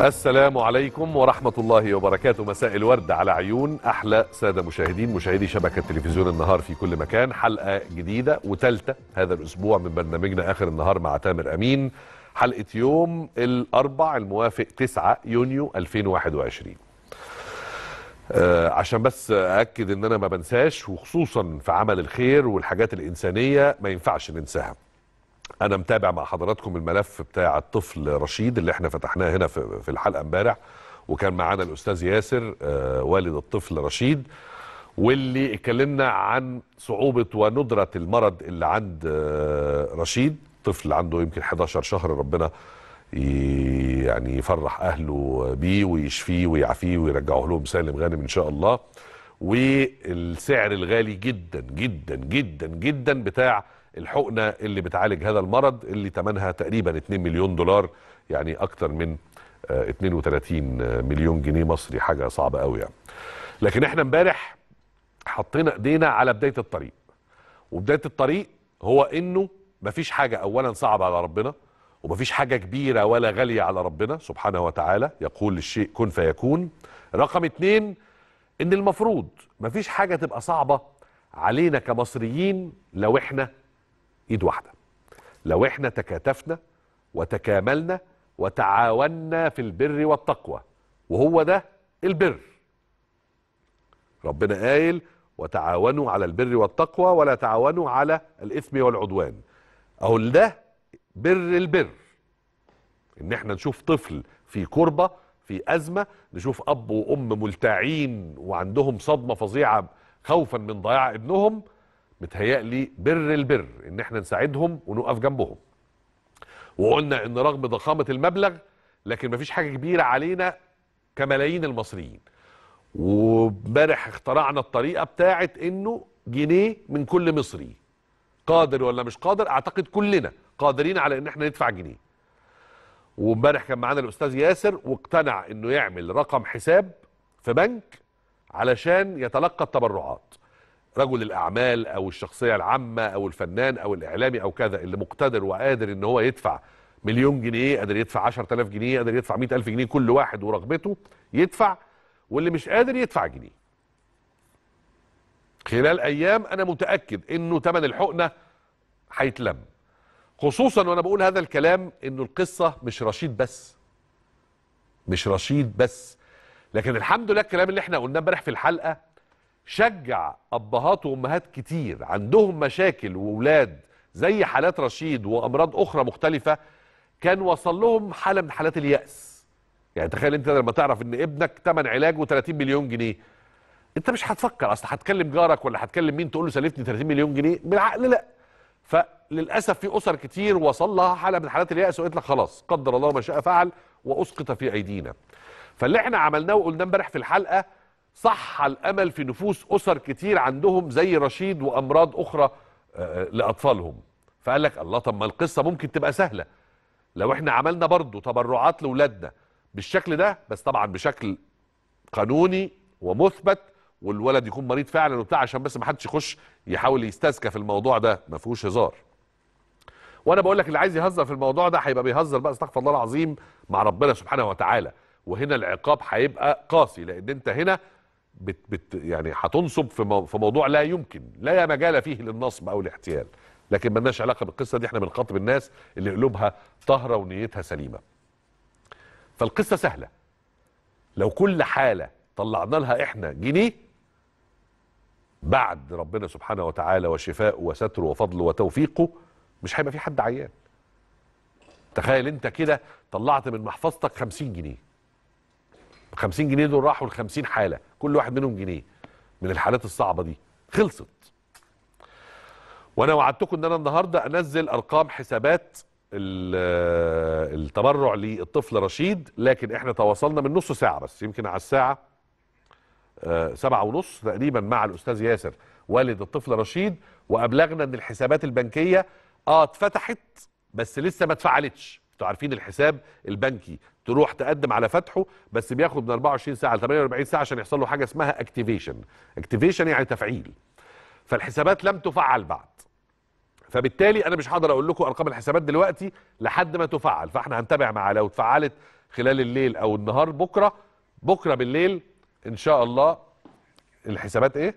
السلام عليكم ورحمة الله وبركاته مساء الورد على عيون أحلى سادة مشاهدين مشاهدي شبكة تلفزيون النهار في كل مكان حلقة جديدة وتالتة هذا الأسبوع من برنامجنا آخر النهار مع تامر أمين حلقة يوم الأربع الموافق 9 يونيو 2021 آه، عشان بس أأكد إن أنا ما بنساش وخصوصا في عمل الخير والحاجات الإنسانية ما ينفعش ننساها انا متابع مع حضراتكم الملف بتاع الطفل رشيد اللي احنا فتحناه هنا في الحلقه امبارح وكان معانا الاستاذ ياسر آه، والد الطفل رشيد واللي اتكلمنا عن صعوبه وندره المرض اللي عند آه، رشيد طفل عنده يمكن 11 شهر ربنا يعني يفرح اهله بيه ويشفيه ويعافيه ويرجعه لهم سالم غانم ان شاء الله والسعر الغالي جدا جدا جدا جدا بتاع الحقنه اللي بتعالج هذا المرض اللي ثمنها تقريبا 2 مليون دولار يعني اكتر من 32 آه، مليون جنيه مصري حاجه صعبه قوي يعني لكن احنا امبارح حطينا ايدينا على بدايه الطريق وبدايه الطريق هو انه مفيش حاجه اولا صعبه على ربنا ومفيش حاجه كبيره ولا غاليه على ربنا سبحانه وتعالى يقول الشيء كن فيكون رقم اتنين ان المفروض مفيش حاجه تبقى صعبه علينا كمصريين لو احنا ايد واحده لو احنا تكاتفنا وتكاملنا وتعاوننا في البر والتقوى وهو ده البر ربنا قايل وتعاونوا على البر والتقوى ولا تعاونوا على الاثم والعدوان اهو ده بر البر ان احنا نشوف طفل في كربه في ازمه نشوف اب وام ملتاعين وعندهم صدمه فظيعه خوفا من ضياع ابنهم متهيألي بر البر ان احنا نساعدهم ونقف جنبهم وقلنا ان رغم ضخامه المبلغ لكن مفيش حاجه كبيره علينا كملايين المصريين وبارح اخترعنا الطريقه بتاعت انه جنيه من كل مصري قادر ولا مش قادر اعتقد كلنا قادرين على ان احنا ندفع جنيه وامبارح كان معانا الاستاذ ياسر واقتنع انه يعمل رقم حساب في بنك علشان يتلقى التبرعات رجل الاعمال او الشخصيه العامه او الفنان او الاعلامي او كذا اللي مقتدر وقادر ان هو يدفع مليون جنيه قادر يدفع 10000 جنيه قادر يدفع 100000 جنيه كل واحد ورغبته يدفع واللي مش قادر يدفع جنيه خلال ايام انا متاكد انه ثمن الحقنه هيتلم خصوصا وانا بقول هذا الكلام انه القصه مش رشيد بس مش رشيد بس لكن الحمد لله الكلام اللي احنا قلناه امبارح في الحلقه شجع ابهات وامهات كتير عندهم مشاكل واولاد زي حالات رشيد وامراض اخرى مختلفه كان وصل لهم حاله من حالات الياس يعني تخيل انت لما تعرف ان ابنك تمن علاجه 30 مليون جنيه انت مش هتفكر اصل هتكلم جارك ولا هتكلم مين تقول له سلفني 30 مليون جنيه بالعقل لا فللاسف في اسر كتير وصل لها حاله من حالات الياس وقالت لك خلاص قدر الله ما شاء فعل واسقط في ايدينا فاللي احنا عملناه وقلناه امبارح في الحلقه صح الامل في نفوس اسر كتير عندهم زي رشيد وامراض اخرى آه، آه، لاطفالهم فقال لك الله طب ما القصه ممكن تبقى سهله لو احنا عملنا برضه تبرعات لاولادنا بالشكل ده بس طبعا بشكل قانوني ومثبت والولد يكون مريض فعلا وبتاع عشان بس ما حدش يخش يحاول يستذكى في الموضوع ده ما فيهوش هزار وانا بقول لك اللي عايز يهزر في الموضوع ده هيبقى بيهزر بقى استغفر الله العظيم مع ربنا سبحانه وتعالى وهنا العقاب هيبقى قاسي لان انت هنا بت بت يعني هتنصب في, مو في موضوع لا يمكن لا مجال فيه للنصب او الاحتيال لكن ملناش علاقه بالقصه دي احنا بنخاطب الناس اللي قلوبها طاهره ونيتها سليمه فالقصه سهله لو كل حاله طلعنا لها احنا جنيه بعد ربنا سبحانه وتعالى وشفاءه وستره وفضله وتوفيقه مش هيبقى في حد عيان تخيل انت كده طلعت من محفظتك 50 جنيه 50 جنيه دول راحوا ل 50 حاله كل واحد منهم جنيه من الحالات الصعبه دي خلصت وانا وعدتكم ان انا النهارده انزل ارقام حسابات التبرع للطفل رشيد لكن احنا تواصلنا من نص ساعه بس يمكن على الساعه آه، سبعة ونص تقريبا مع الاستاذ ياسر والد الطفل رشيد وابلغنا ان الحسابات البنكيه اه اتفتحت بس لسه ما اتفعلتش انتوا عارفين الحساب البنكي تروح تقدم على فتحه بس بياخد من 24 ساعه ل 48 ساعه عشان يحصل له حاجه اسمها اكتيفيشن اكتيفيشن يعني تفعيل فالحسابات لم تفعل بعد فبالتالي انا مش هقدر اقول لكم ارقام الحسابات دلوقتي لحد ما تفعل فاحنا هنتابع معاه لو اتفعلت خلال الليل او النهار بكره بكره بالليل ان شاء الله الحسابات ايه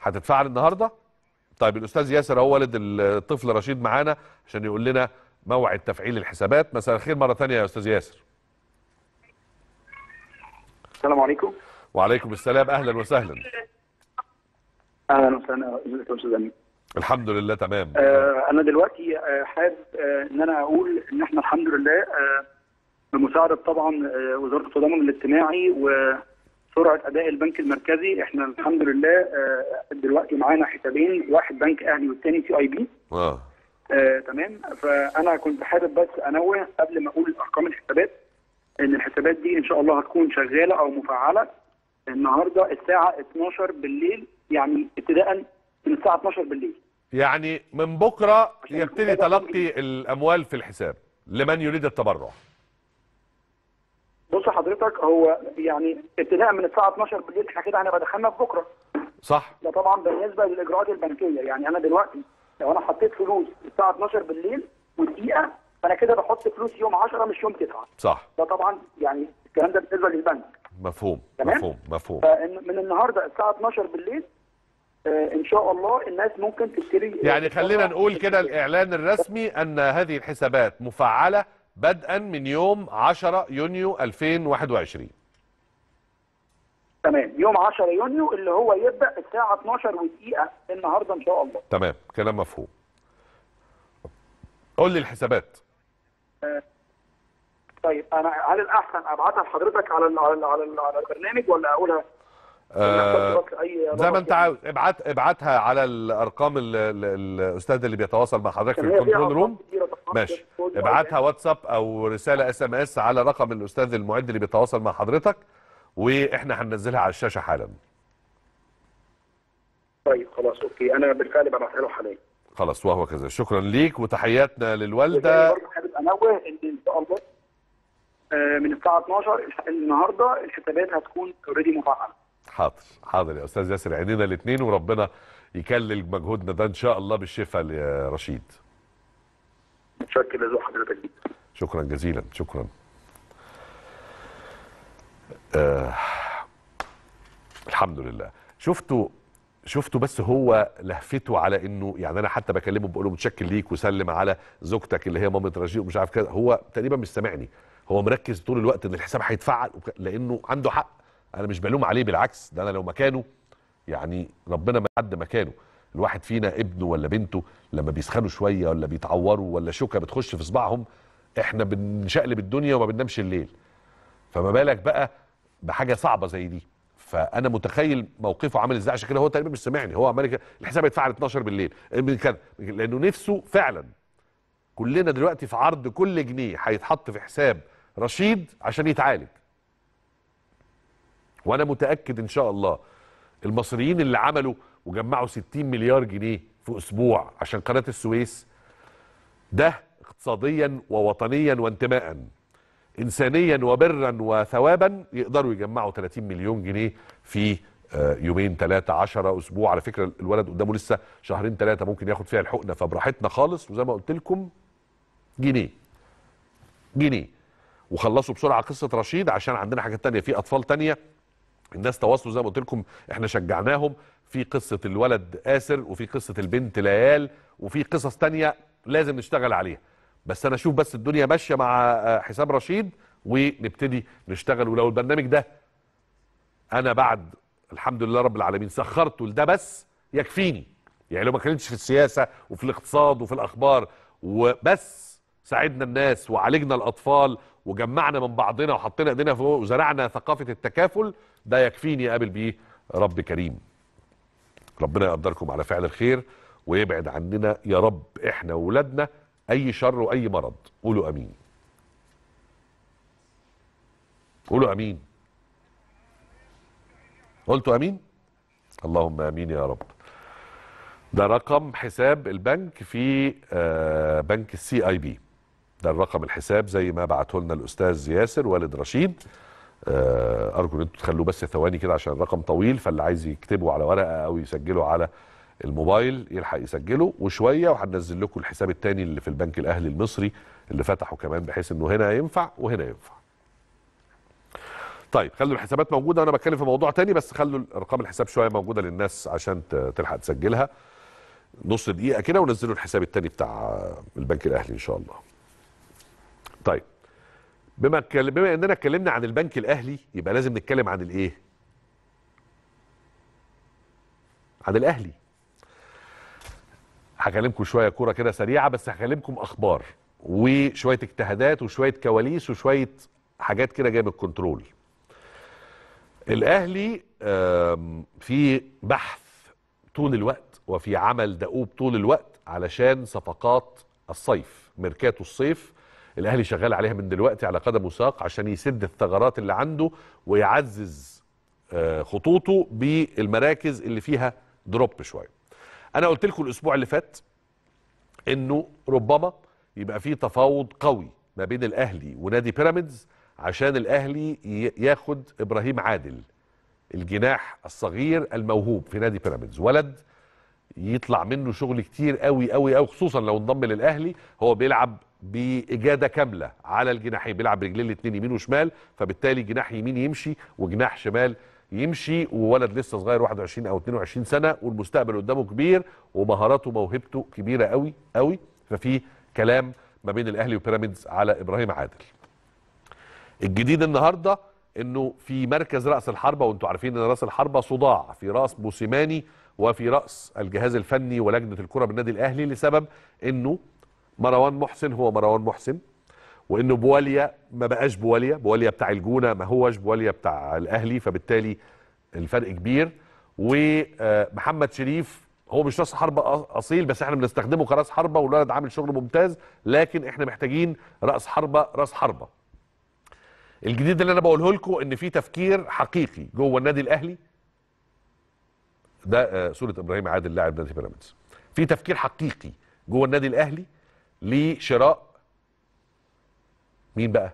هتتفعل النهارده طيب الاستاذ ياسر هو والد الطفل رشيد معانا عشان يقول لنا موعد تفعيل الحسابات مساء الخير مره ثانيه يا استاذ ياسر السلام عليكم وعليكم السلام اهلا وسهلا اهلا وسهلا يا استاذ الحمد لله تمام آه انا دلوقتي آه حابب آه ان انا اقول ان احنا الحمد لله آه، بمساعده طبعا آه، وزاره التضامن الاجتماعي وسرعه اداء البنك المركزي احنا الحمد لله آه، دلوقتي معانا حسابين واحد بنك اهلي والثاني سي اي بي اه آه، تمام فانا كنت حابب بس انوه قبل ما اقول ارقام الحسابات ان الحسابات دي ان شاء الله هتكون شغاله او مفعله النهارده الساعه 12 بالليل يعني ابتداء من الساعه 12 بالليل يعني من بكره يبتدي تلقي الاموال في الحساب لمن يريد التبرع بص حضرتك هو يعني ابتداء من الساعه 12 بالليل احنا كده هنبقى دخلنا في بكره صح ده طبعا بالنسبه للاجراءات البنكيه يعني انا دلوقتي لو انا حطيت فلوس الساعه 12 بالليل ودقيقه فانا كده بحط فلوس يوم 10 مش يوم 9 صح ده طبعا يعني الكلام ده بالنسبه للبنك مفهوم تمام؟ مفهوم مفهوم من النهارده الساعه 12 بالليل آه، ان شاء الله الناس ممكن تشتري آه، يعني خلينا نقول كده الاعلان الرسمي ان هذه الحسابات مفعله بدءا من يوم 10 يونيو 2021 تمام يوم 10 يونيو اللي هو يبدا الساعه 12 ودقيقه النهارده ان شاء الله تمام كلام مفهوم قول لي الحسابات آه، طيب انا هل الاحسن ابعتها لحضرتك على الـ على الـ على, ال على البرنامج ولا اقولها آه، زي ما انت عاوز ابعت ابعتها على الارقام الاستاذ اللي بيتواصل مع حضرتك في الكنترول روم ماشي ابعتها واتساب او رساله اس ام اس على رقم الاستاذ المعد اللي بيتواصل مع حضرتك واحنا هننزلها على الشاشه حالا طيب خلاص اوكي انا بالفعل ببعتها له حاليا خلاص وهو كذا شكرا ليك وتحياتنا للوالده حابب انوه ان ان شاء الله آه، من الساعه 12 النهارده الحسابات هتكون اوريدي مفعله حاضر حاضر يا استاذ ياسر عينينا الاثنين وربنا يكلل مجهودنا ده ان شاء الله بالشفاء لرشيد متشكر لذوق حضرتك جدا شكرا جزيلا شكرا آه الحمد لله شفته شفته بس هو لهفته على انه يعني انا حتى بكلمه بقول له متشكر ليك وسلم على زوجتك اللي هي مامه رشيد ومش عارف كده هو تقريبا مش سامعني هو مركز طول الوقت ان الحساب هيتفعل لانه عنده حق انا مش بلوم عليه بالعكس ده انا لو مكانه يعني ربنا ما حد مكانه الواحد فينا ابنه ولا بنته لما بيسخنوا شويه ولا بيتعوروا ولا شوكه بتخش في صباعهم احنا بنشقلب الدنيا وما بننامش الليل فما بالك بقى بحاجه صعبه زي دي فانا متخيل موقفه عامل ازاي عشان كده هو تقريبا مش سامعني هو عمال الحساب هيتفعل 12 بالليل لانه نفسه فعلا كلنا دلوقتي في عرض كل جنيه هيتحط في حساب رشيد عشان يتعالج وانا متاكد ان شاء الله المصريين اللي عملوا وجمعوا 60 مليار جنيه في اسبوع عشان قناه السويس ده اقتصاديا ووطنيا وانتماء انسانيا وبرا وثوابا يقدروا يجمعوا 30 مليون جنيه في آه، يومين ثلاثة عشرة أسبوع على فكرة الولد قدامه لسه شهرين ثلاثة ممكن ياخد فيها الحقنة فبراحتنا خالص وزي ما قلت لكم جنيه جنيه وخلصوا بسرعة قصة رشيد عشان عندنا حاجات تانية في أطفال تانية الناس تواصلوا زي ما قلت لكم احنا شجعناهم في قصة الولد آسر وفي قصة البنت ليال وفي قصص تانية لازم نشتغل عليها بس انا اشوف بس الدنيا ماشيه مع آه، حسام رشيد ونبتدي نشتغل ولو البرنامج ده انا بعد الحمد لله رب العالمين سخرته لده بس يكفيني يعني لو ما كانتش في السياسه وفي الاقتصاد وفي الاخبار وبس ساعدنا الناس وعالجنا الاطفال وجمعنا من بعضنا وحطينا ايدينا فوق وزرعنا ثقافه التكافل ده يكفيني اقابل بيه رب كريم ربنا يقدركم على فعل الخير ويبعد عننا يا رب احنا وولادنا اي شر واي مرض قولوا امين قولوا امين قلتوا امين اللهم امين يا رب ده رقم حساب البنك في آه، بنك السي اي بي ده الرقم الحساب زي ما بعته لنا الاستاذ ياسر والد رشيد آه، ارجو ان انتوا تخلوه بس ثواني كده عشان الرقم طويل فاللي عايز يكتبه على ورقه او يسجله على الموبايل يلحق يسجله وشويه وهننزل لكم الحساب الثاني اللي في البنك الاهلي المصري اللي فتحه كمان بحيث انه هنا ينفع وهنا ينفع. طيب خلوا الحسابات موجوده انا بتكلم في موضوع ثاني بس خلوا ارقام الحساب شويه موجوده للناس عشان تلحق تسجلها نص دقيقه كده ونزلوا الحساب التاني بتاع البنك الاهلي ان شاء الله. طيب بما بما اننا اتكلمنا عن البنك الاهلي يبقى لازم نتكلم عن الايه؟ عن الاهلي هكلمكم شويه كوره كده سريعه بس هكلمكم اخبار وشويه اجتهادات وشويه كواليس وشويه حاجات كده جايه الكنترول الاهلي في بحث طول الوقت وفي عمل دؤوب طول الوقت علشان صفقات الصيف ميركاتو الصيف الاهلي شغال عليها من دلوقتي على قدم وساق عشان يسد الثغرات اللي عنده ويعزز آه، خطوطه بالمراكز اللي فيها دروب شويه انا قلت لكم الاسبوع اللي فات انه ربما يبقى في تفاوض قوي ما بين الاهلي ونادي بيراميدز عشان الاهلي ياخد ابراهيم عادل الجناح الصغير الموهوب في نادي بيراميدز ولد يطلع منه شغل كتير قوي قوي قوي خصوصا لو انضم للاهلي هو بيلعب باجاده كامله على الجناحين بيلعب برجلين الاثنين يمين وشمال فبالتالي جناح يمين يمشي وجناح شمال يمشي وولد لسه صغير 21 او 22 سنه والمستقبل قدامه كبير ومهاراته وموهبته كبيره قوي قوي ففي كلام ما بين الاهلي وبيراميدز على ابراهيم عادل. الجديد النهارده انه في مركز راس الحربه وانتم عارفين ان راس الحربه صداع في راس موسيماني وفي راس الجهاز الفني ولجنه الكره بالنادي الاهلي لسبب انه مروان محسن هو مروان محسن وانه بواليا ما بقاش بواليا بواليا بتاع الجونه ما هوش بواليا بتاع الاهلي فبالتالي الفرق كبير ومحمد شريف هو مش راس حربه اصيل بس احنا بنستخدمه كراس حربه والولد عامل شغل ممتاز لكن احنا محتاجين راس حربه راس حربه الجديد اللي انا بقوله لكم ان في تفكير حقيقي جوه النادي الاهلي ده آه، صوره ابراهيم عادل لاعب نادي بيراميدز في تفكير حقيقي جوه النادي الاهلي لشراء مين بقى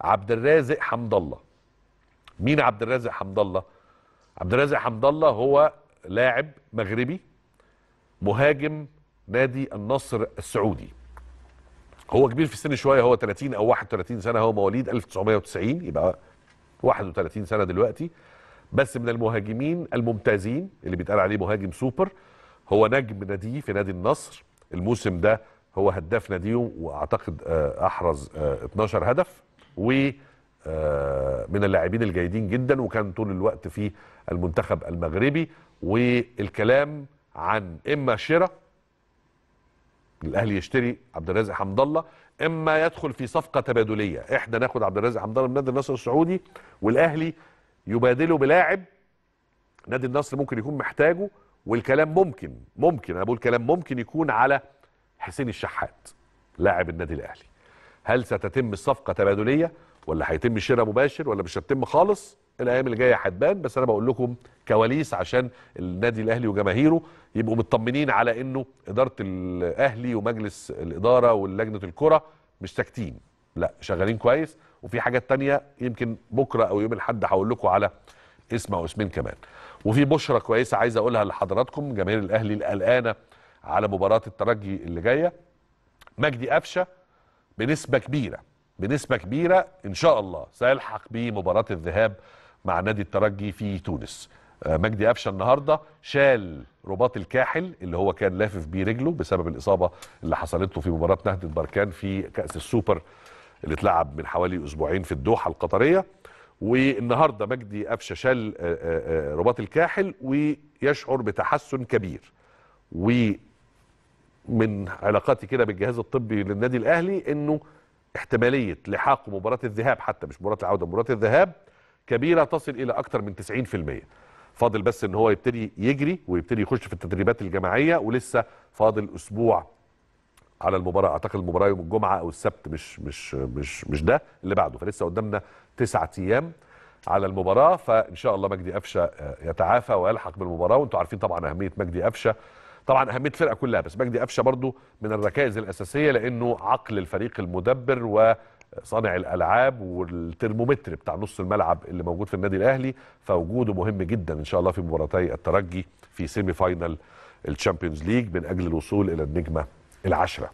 عبد الرازق حمد الله مين عبد الرازق حمد الله عبد الرازق حمد الله هو لاعب مغربي مهاجم نادي النصر السعودي هو كبير في السن شويه هو 30 او 31 سنه هو مواليد 1990 يبقى 31 سنه دلوقتي بس من المهاجمين الممتازين اللي بيتقال عليه مهاجم سوبر هو نجم ناديه في نادي النصر الموسم ده هو هداف ناديه واعتقد آه، احرز 12 آه، هدف و آه، من اللاعبين الجيدين جدا وكان طول الوقت في المنتخب المغربي والكلام عن اما شراء الاهلي يشتري عبد الرازق حمد الله اما يدخل في صفقه تبادليه احنا ناخد عبد الرازق حمد الله من نادي النصر السعودي والاهلي يبادله بلاعب نادي النصر ممكن يكون محتاجه والكلام ممكن ممكن انا بقول كلام ممكن يكون على حسين الشحات لاعب النادي الاهلي هل ستتم الصفقه تبادليه ولا هيتم شراء مباشر ولا مش هتتم خالص الايام اللي جايه هتبان بس انا بقول لكم كواليس عشان النادي الاهلي وجماهيره يبقوا مطمنين على انه اداره الاهلي ومجلس الاداره ولجنه الكره مش ساكتين لا شغالين كويس وفي حاجات تانية يمكن بكره او يوم الاحد هقول لكم على اسم او اسمين كمان وفي بشرة كويسة عايز أقولها لحضراتكم جماهير الأهلي القلقانة على مباراه الترجي اللي جايه مجدي قفشه بنسبه كبيره بنسبه كبيره ان شاء الله سيلحق بمباراه الذهاب مع نادي الترجي في تونس آه، مجدي قفشه النهارده شال رباط الكاحل اللي هو كان لافف بيه رجله بسبب الاصابه اللي حصلت له في مباراه نهد البركان في كاس السوبر اللي اتلعب من حوالي اسبوعين في الدوحه القطريه والنهارده مجدي قفشه شال آه، آه، رباط الكاحل ويشعر بتحسن كبير و من علاقاتي كده بالجهاز الطبي للنادي الاهلي انه احتماليه لحاق مباراه الذهاب حتى مش مباراه العوده مباراه الذهاب كبيره تصل الى اكثر من 90% فاضل بس ان هو يبتدي يجري ويبتدي يخش في التدريبات الجماعيه ولسه فاضل اسبوع على المباراه اعتقد المباراه يوم الجمعه او السبت مش مش مش مش ده اللي بعده فلسه قدامنا تسعة ايام على المباراه فان شاء الله مجدي قفشه آه، يتعافى ويلحق بالمباراه وانتم عارفين طبعا اهميه مجدي قفشه طبعا اهميه الفرقه كلها بس مجدي قفشه برضو من الركائز الاساسيه لانه عقل الفريق المدبر و صانع الالعاب والترمومتر بتاع نص الملعب اللي موجود في النادي الاهلي فوجوده مهم جدا ان شاء الله في مباراتي الترجي في سيمي فاينل الشامبيونز ليج من اجل الوصول الى النجمه العاشره.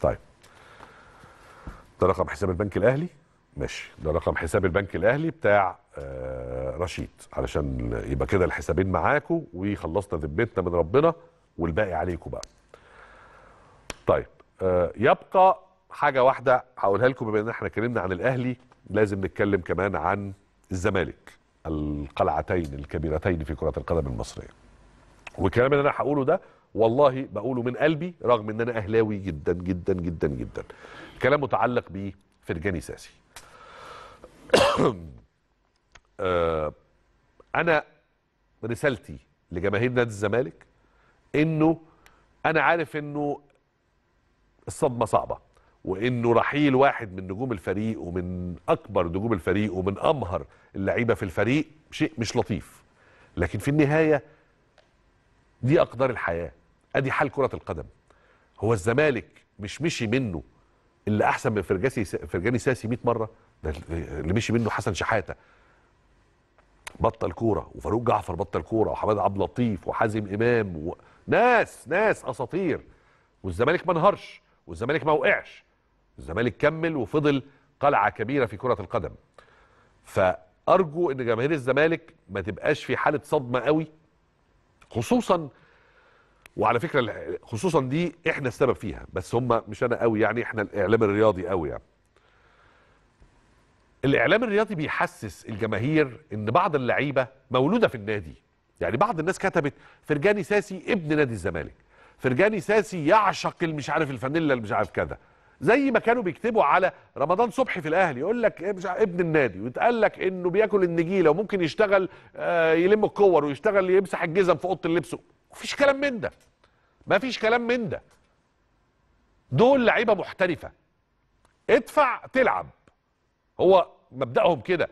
طيب ده رقم حساب البنك الاهلي ماشي ده رقم حساب البنك الاهلي بتاع آه، رشيد علشان يبقى كده الحسابين معاكم وخلصنا ذمتنا من ربنا والباقي عليكم بقى طيب آه، يبقى حاجه واحده هقولها لكم بما ان احنا اتكلمنا عن الاهلي لازم نتكلم كمان عن الزمالك القلعتين الكبيرتين في كره القدم المصريه والكلام اللي انا هقوله ده والله بقوله من قلبي رغم ان انا اهلاوي جدا جدا جدا جدا كلام متعلق بفرجاني ساسي آه، انا رسالتي لجماهير نادي الزمالك انه انا عارف انه الصدمه صعبه وانه رحيل واحد من نجوم الفريق ومن اكبر نجوم الفريق ومن امهر اللعيبه في الفريق شيء مش لطيف لكن في النهايه دي اقدار الحياه ادي حال كره القدم هو الزمالك مش مشي منه اللي احسن من فرجاني ساسي 100 مره ده اللي مشي منه حسن شحاته بطل كوره وفاروق جعفر بطل كوره وحماد عبد اللطيف وحازم امام و... ناس ناس اساطير والزمالك ما انهارش والزمالك ما وقعش الزمالك كمل وفضل قلعه كبيره في كره القدم فارجو ان جماهير الزمالك ما تبقاش في حاله صدمه قوي خصوصا وعلى فكره خصوصا دي احنا السبب فيها بس هم مش انا قوي يعني احنا الاعلام الرياضي قوي يعني الاعلام الرياضي بيحسس الجماهير ان بعض اللعيبه مولوده في النادي يعني بعض الناس كتبت فرجاني ساسي ابن نادي الزمالك فرجاني ساسي يعشق المش عارف الفانيلا اللي مش عارف كذا زي ما كانوا بيكتبوا على رمضان صبحي في الاهلي يقول لك إيه، مش ابن النادي ويتقال لك انه بياكل النجيله وممكن يشتغل آه، يلم الكور ويشتغل يمسح الجزم في اوضه اللبس مفيش كلام من ده مفيش كلام من ده دول لعيبه محترفه ادفع تلعب هو مبدأهم كده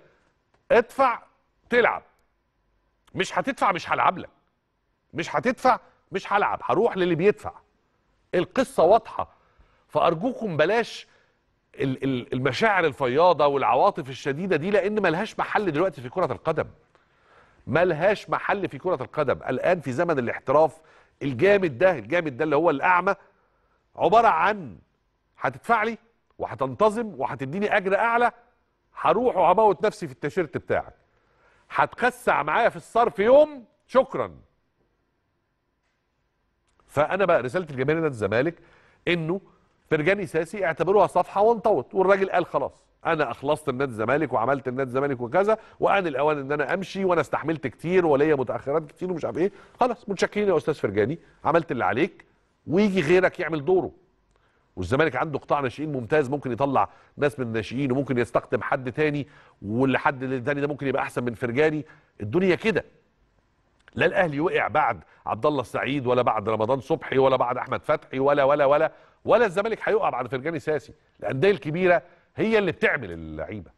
ادفع تلعب مش هتدفع مش هلعب لك مش هتدفع مش هلعب هروح للي بيدفع القصه واضحه فارجوكم بلاش المشاعر الفياضه والعواطف الشديده دي لان ملهاش محل دلوقتي في كره القدم ملهاش محل في كره القدم الان في زمن الاحتراف الجامد ده الجامد ده اللي هو الاعمى عباره عن هتدفع لي وهتنتظم وهتديني اجر اعلى هروح وهموت نفسي في التيشيرت بتاعك هتخسع معايا في الصرف يوم شكرا فانا بقى رساله الجماهير نادي الزمالك انه فرجاني ساسي اعتبروها صفحه وانطوت والراجل قال خلاص انا اخلصت النادي الزمالك وعملت النادي الزمالك وكذا وان الاوان ان انا امشي وانا استحملت كتير وليا متاخرات كتير ومش عارف ايه خلاص متشكرين يا استاذ فرجاني عملت اللي عليك ويجي غيرك يعمل دوره والزمالك عنده قطاع ناشئين ممتاز ممكن يطلع ناس من الناشئين وممكن يستخدم حد تاني والحد التاني ده ممكن يبقى احسن من فرجاني الدنيا كده لا الاهلي وقع بعد عبد الله السعيد ولا بعد رمضان صبحي ولا بعد احمد فتحي ولا ولا ولا ولا الزمالك هيقع بعد فرجاني ساسي الانديه الكبيره هي اللي بتعمل اللعيبه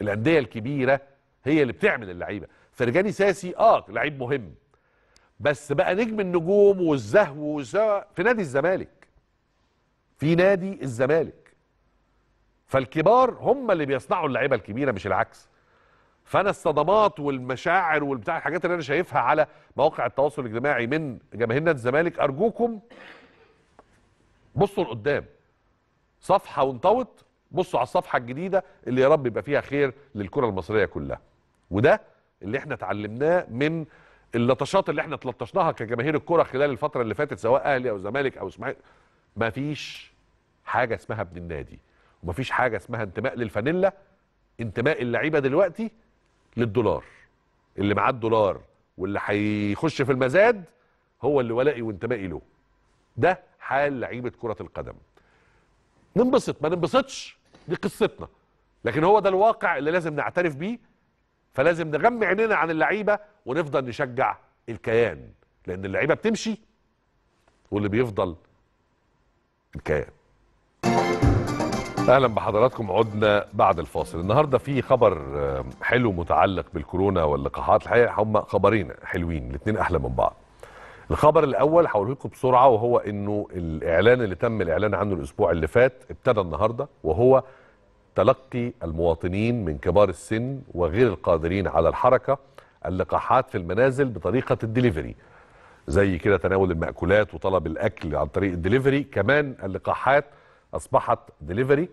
الانديه الكبيره هي اللي بتعمل اللعيبه فرجاني ساسي اه لعيب مهم بس بقى نجم النجوم والزهو في نادي الزمالك في نادي الزمالك فالكبار هم اللي بيصنعوا اللعيبه الكبيره مش العكس فانا الصدمات والمشاعر والبتاع الحاجات اللي انا شايفها على مواقع التواصل الاجتماعي من جماهير نادي الزمالك ارجوكم بصوا لقدام صفحه وانطوت بصوا على الصفحه الجديده اللي يا رب يبقى فيها خير للكره المصريه كلها وده اللي احنا اتعلمناه من اللطشات اللي احنا تلطشناها كجماهير الكره خلال الفتره اللي فاتت سواء اهلي او زمالك او اسماعيلي مفيش حاجه اسمها ابن النادي ومفيش حاجه اسمها انتماء للفانيلا انتماء اللعيبه دلوقتي للدولار اللي معاه الدولار واللي هيخش في المزاد هو اللي ولائي وانتمائي له ده حال لعيبه كره القدم ننبسط ما ننبسطش دي قصتنا لكن هو ده الواقع اللي لازم نعترف بيه فلازم نغمي عينينا عن اللعيبه ونفضل نشجع الكيان لان اللعيبه بتمشي واللي بيفضل الكيان اهلا بحضراتكم عدنا بعد الفاصل النهارده في خبر آه، حلو متعلق بالكورونا واللقاحات الحقيقه هم خبرين حلوين الاثنين احلى من بعض الخبر الاول هقوله لكم بسرعه وهو انه الاعلان اللي تم الاعلان عنه الاسبوع اللي فات ابتدى النهارده وهو تلقي المواطنين من كبار السن وغير القادرين على الحركه اللقاحات في المنازل بطريقه الدليفري زي كده تناول المأكولات وطلب الاكل عن طريق الدليفري كمان اللقاحات اصبحت دليفري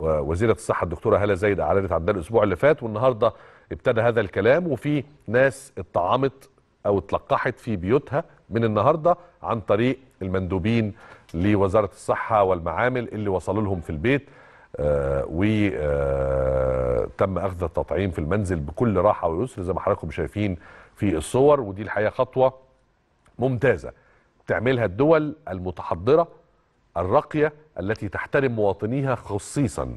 وزيره الصحه الدكتوره هاله زايد اعلنت عن ده الاسبوع اللي فات والنهارده ابتدى هذا الكلام وفي ناس اتطعمت او اتلقحت في بيوتها من النهارده عن طريق المندوبين لوزاره الصحه والمعامل اللي وصلوا لهم في البيت آه وتم آه، اخذ التطعيم في المنزل بكل راحه ويسر زي ما حضراتكم شايفين في الصور ودي الحقيقه خطوه ممتازه تعملها الدول المتحضره الراقية التي تحترم مواطنيها خصيصا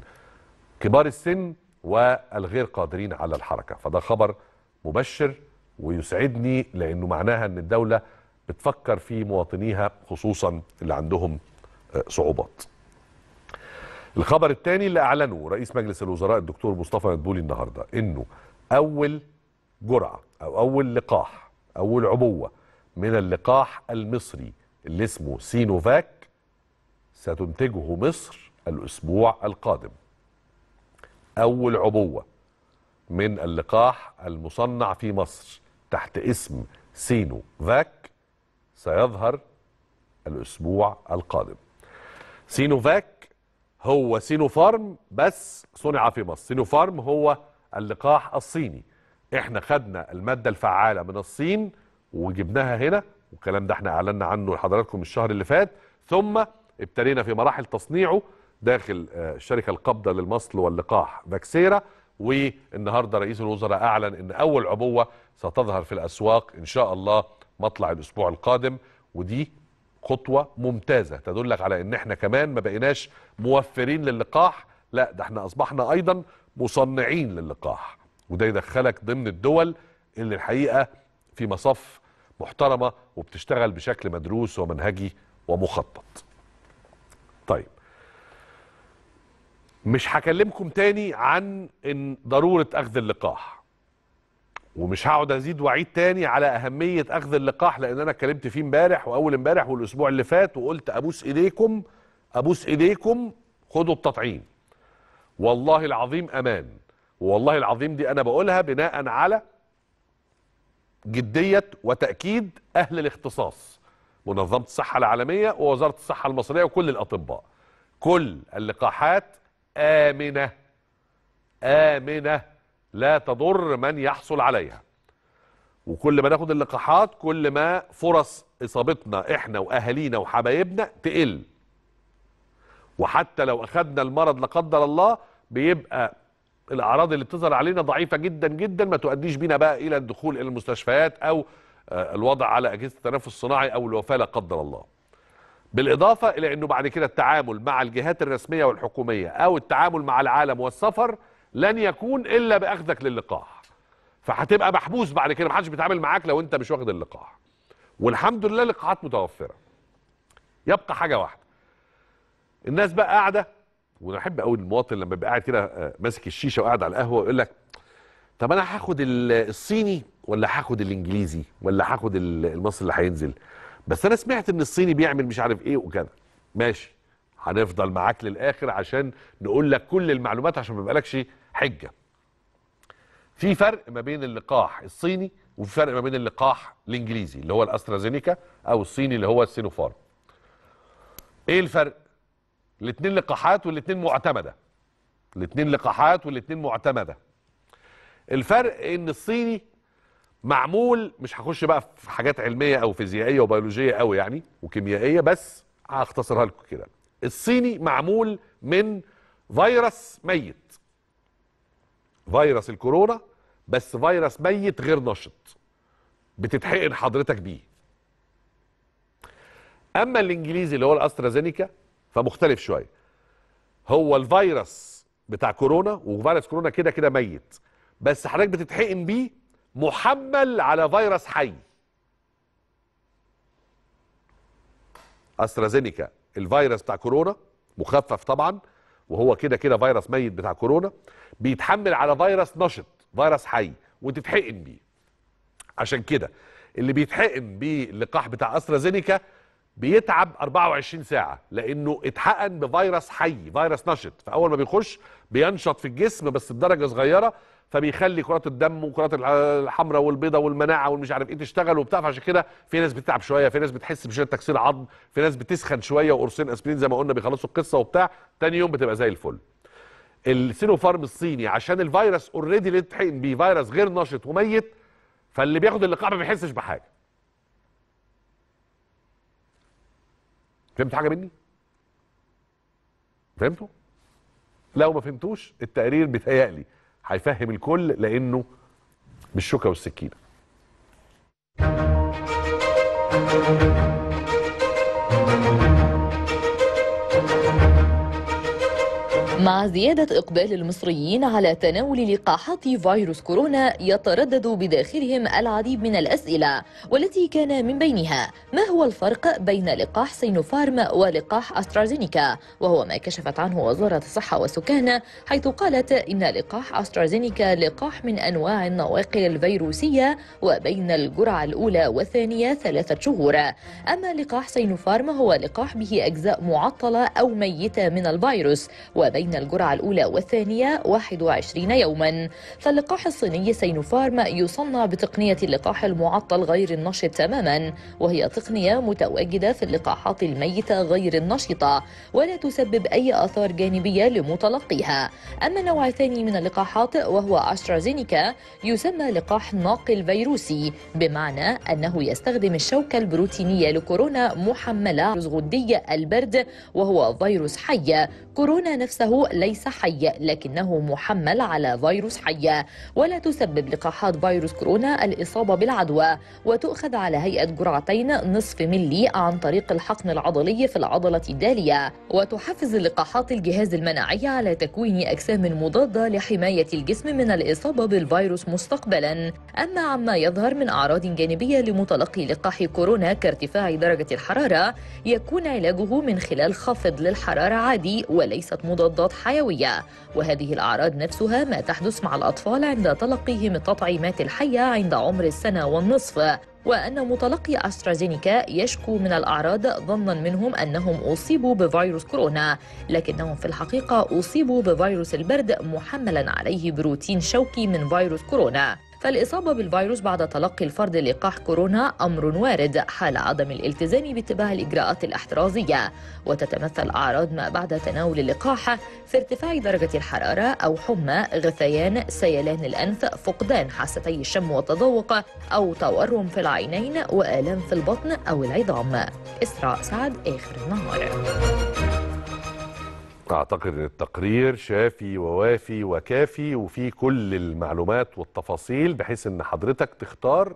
كبار السن والغير قادرين على الحركة فده خبر مبشر ويسعدني لأنه معناها أن الدولة بتفكر في مواطنيها خصوصا اللي عندهم آه، صعوبات الخبر الثاني اللي أعلنه رئيس مجلس الوزراء الدكتور مصطفى ندبولي النهاردة أنه أول جرعة أو أول لقاح أول عبوة من اللقاح المصري اللي اسمه سينوفاك ستنتجه مصر الأسبوع القادم أول عبوة من اللقاح المصنع في مصر تحت اسم سينو فاك سيظهر الأسبوع القادم سينو فاك هو سينو فارم بس صنع في مصر سينو فارم هو اللقاح الصيني احنا خدنا المادة الفعالة من الصين وجبناها هنا والكلام ده احنا اعلنا عنه لحضراتكم الشهر اللي فات ثم ابتدينا في مراحل تصنيعه داخل الشركه آه، القابضه للمصل واللقاح فاكسيرا والنهارده رئيس الوزراء اعلن ان اول عبوه ستظهر في الاسواق ان شاء الله مطلع الاسبوع القادم ودي خطوه ممتازه تدلك على ان احنا كمان ما بقيناش موفرين للقاح لا ده احنا اصبحنا ايضا مصنعين للقاح وده يدخلك ضمن الدول اللي الحقيقه في مصف محترمه وبتشتغل بشكل مدروس ومنهجي ومخطط طيب مش هكلمكم تاني عن إن ضرورة أخذ اللقاح ومش هقعد ازيد واعيد تاني على اهميه اخذ اللقاح لان انا اتكلمت فيه امبارح واول امبارح والاسبوع اللي فات وقلت ابوس ايديكم ابوس ايديكم خدوا التطعيم والله العظيم امان والله العظيم دي انا بقولها بناء على جديه وتاكيد اهل الاختصاص منظمه الصحه العالميه ووزاره الصحه المصريه وكل الاطباء كل اللقاحات امنه امنه لا تضر من يحصل عليها وكل ما ناخد اللقاحات كل ما فرص اصابتنا احنا واهالينا وحبايبنا تقل وحتى لو اخذنا المرض لا قدر الله بيبقى الاعراض اللي بتظهر علينا ضعيفه جدا جدا ما تؤديش بينا بقى الى الدخول الى المستشفيات او آه، الوضع على اجهزه التنفس الصناعي او الوفاه لا قدر الله. بالاضافه الى انه بعد كده التعامل مع الجهات الرسميه والحكوميه او التعامل مع العالم والسفر لن يكون الا باخذك للقاح. فهتبقى محبوس بعد كده محدش بيتعامل معاك لو انت مش واخد اللقاح. والحمد لله اللقاحات متوفره. يبقى حاجه واحده. الناس بقى قاعده وانا احب قوي المواطن لما بيبقى قاعد كده آه، ماسك الشيشه وقاعد على القهوه ويقول لك طب انا هاخد الصيني ولا هاخد الانجليزي ولا هاخد المصري اللي هينزل بس انا سمعت ان الصيني بيعمل مش عارف ايه وكذا ماشي هنفضل معاك للاخر عشان نقول لك كل المعلومات عشان ما يبقالكش حجه في فرق ما بين اللقاح الصيني وفي فرق ما بين اللقاح الانجليزي اللي هو الاسترازينيكا او الصيني اللي هو السينوفارم ايه الفرق الاثنين لقاحات والاثنين معتمده الاثنين لقاحات والاثنين معتمده الفرق ان الصيني معمول مش هخش بقى في حاجات علميه او فيزيائيه وبيولوجيه قوي يعني وكيميائيه بس هختصرها لكم كده الصيني معمول من فيروس ميت فيروس الكورونا بس فيروس ميت غير نشط بتتحقن حضرتك بيه اما الانجليزي اللي هو الاسترازينيكا فمختلف شويه هو الفيروس بتاع كورونا وفيروس كورونا كده كده ميت بس حضرتك بتتحقن بيه محمل على فيروس حي استرازينيكا الفيروس بتاع كورونا مخفف طبعا وهو كده كده فيروس ميت بتاع كورونا بيتحمل على فيروس نشط فيروس حي وتتحقن بيه عشان كده اللي بيتحقن باللقاح بتاع استرازينيكا بيتعب 24 ساعه لانه اتحقن بفيروس حي فيروس نشط فاول ما بيخش بينشط في الجسم بس بدرجه صغيره فبيخلي كرات الدم وكرات الحمراء والبيضاء والمناعه والمش عارف ايه تشتغل وبتاع فعشان كده في ناس بتتعب شويه في ناس بتحس بشده تكسير عظم في ناس بتسخن شويه وقرصين اسبرين زي ما قلنا بيخلصوا القصه وبتاع تاني يوم بتبقى زي الفل السينوفارم الصيني عشان الفيروس اوريدي اللي اتحقن بيه فيروس غير نشط وميت فاللي بياخد اللقاح ما بيحسش بحاجه فهمت حاجه مني فهمتوا لو ما فهمتوش التقرير بيتهيألي هيفهم الكل لانه بالشوكه والسكينه مع زيادة إقبال المصريين على تناول لقاحات فيروس كورونا يتردد بداخلهم العديد من الأسئلة والتي كان من بينها ما هو الفرق بين لقاح سينوفارم ولقاح أسترازينيكا وهو ما كشفت عنه وزارة الصحة والسكان حيث قالت إن لقاح أسترازينيكا لقاح من أنواع النواقل الفيروسية وبين الجرعة الأولى والثانية ثلاثة شهور أما لقاح سينوفارم هو لقاح به أجزاء معطلة أو ميتة من الفيروس وبين بين الجرعة الأولى والثانية 21 يوما فاللقاح الصيني سينوفارم يصنع بتقنية اللقاح المعطل غير النشط تماما وهي تقنية متواجدة في اللقاحات الميتة غير النشطة ولا تسبب أي آثار جانبية لمتلقيها أما النوع الثاني من اللقاحات وهو أسترازينيكا يسمى لقاح ناقل فيروسي بمعنى أنه يستخدم الشوكة البروتينية لكورونا محملة غدية البرد وهو فيروس حي كورونا نفسه ليس حي لكنه محمل على فيروس حي ولا تسبب لقاحات فيروس كورونا الإصابة بالعدوى وتؤخذ على هيئة جرعتين نصف ملي عن طريق الحقن العضلي في العضلة الدالية وتحفز لقاحات الجهاز المناعي على تكوين أجسام مضادة لحماية الجسم من الإصابة بالفيروس مستقبلا أما عما يظهر من أعراض جانبية لمتلقي لقاح كورونا كارتفاع درجة الحرارة يكون علاجه من خلال خافض للحرارة عادي و وليست مضادات حيوية وهذه الأعراض نفسها ما تحدث مع الأطفال عند تلقيهم التطعيمات الحية عند عمر السنة والنصف وأن متلقي أسترازينيكا يشكو من الأعراض ظنا منهم أنهم أصيبوا بفيروس كورونا لكنهم في الحقيقة أصيبوا بفيروس البرد محملا عليه بروتين شوكي من فيروس كورونا فالإصابة بالفيروس بعد تلقي الفرد لقاح كورونا أمر وارد حال عدم الالتزام باتباع الإجراءات الاحترازية وتتمثل أعراض ما بعد تناول اللقاح في ارتفاع درجة الحرارة أو حمى غثيان سيلان الأنف فقدان حاستي الشم والتذوق أو تورم في العينين وآلام في البطن أو العظام إسراء سعد آخر النهار أعتقد أن التقرير شافي ووافي وكافي وفي كل المعلومات والتفاصيل بحيث أن حضرتك تختار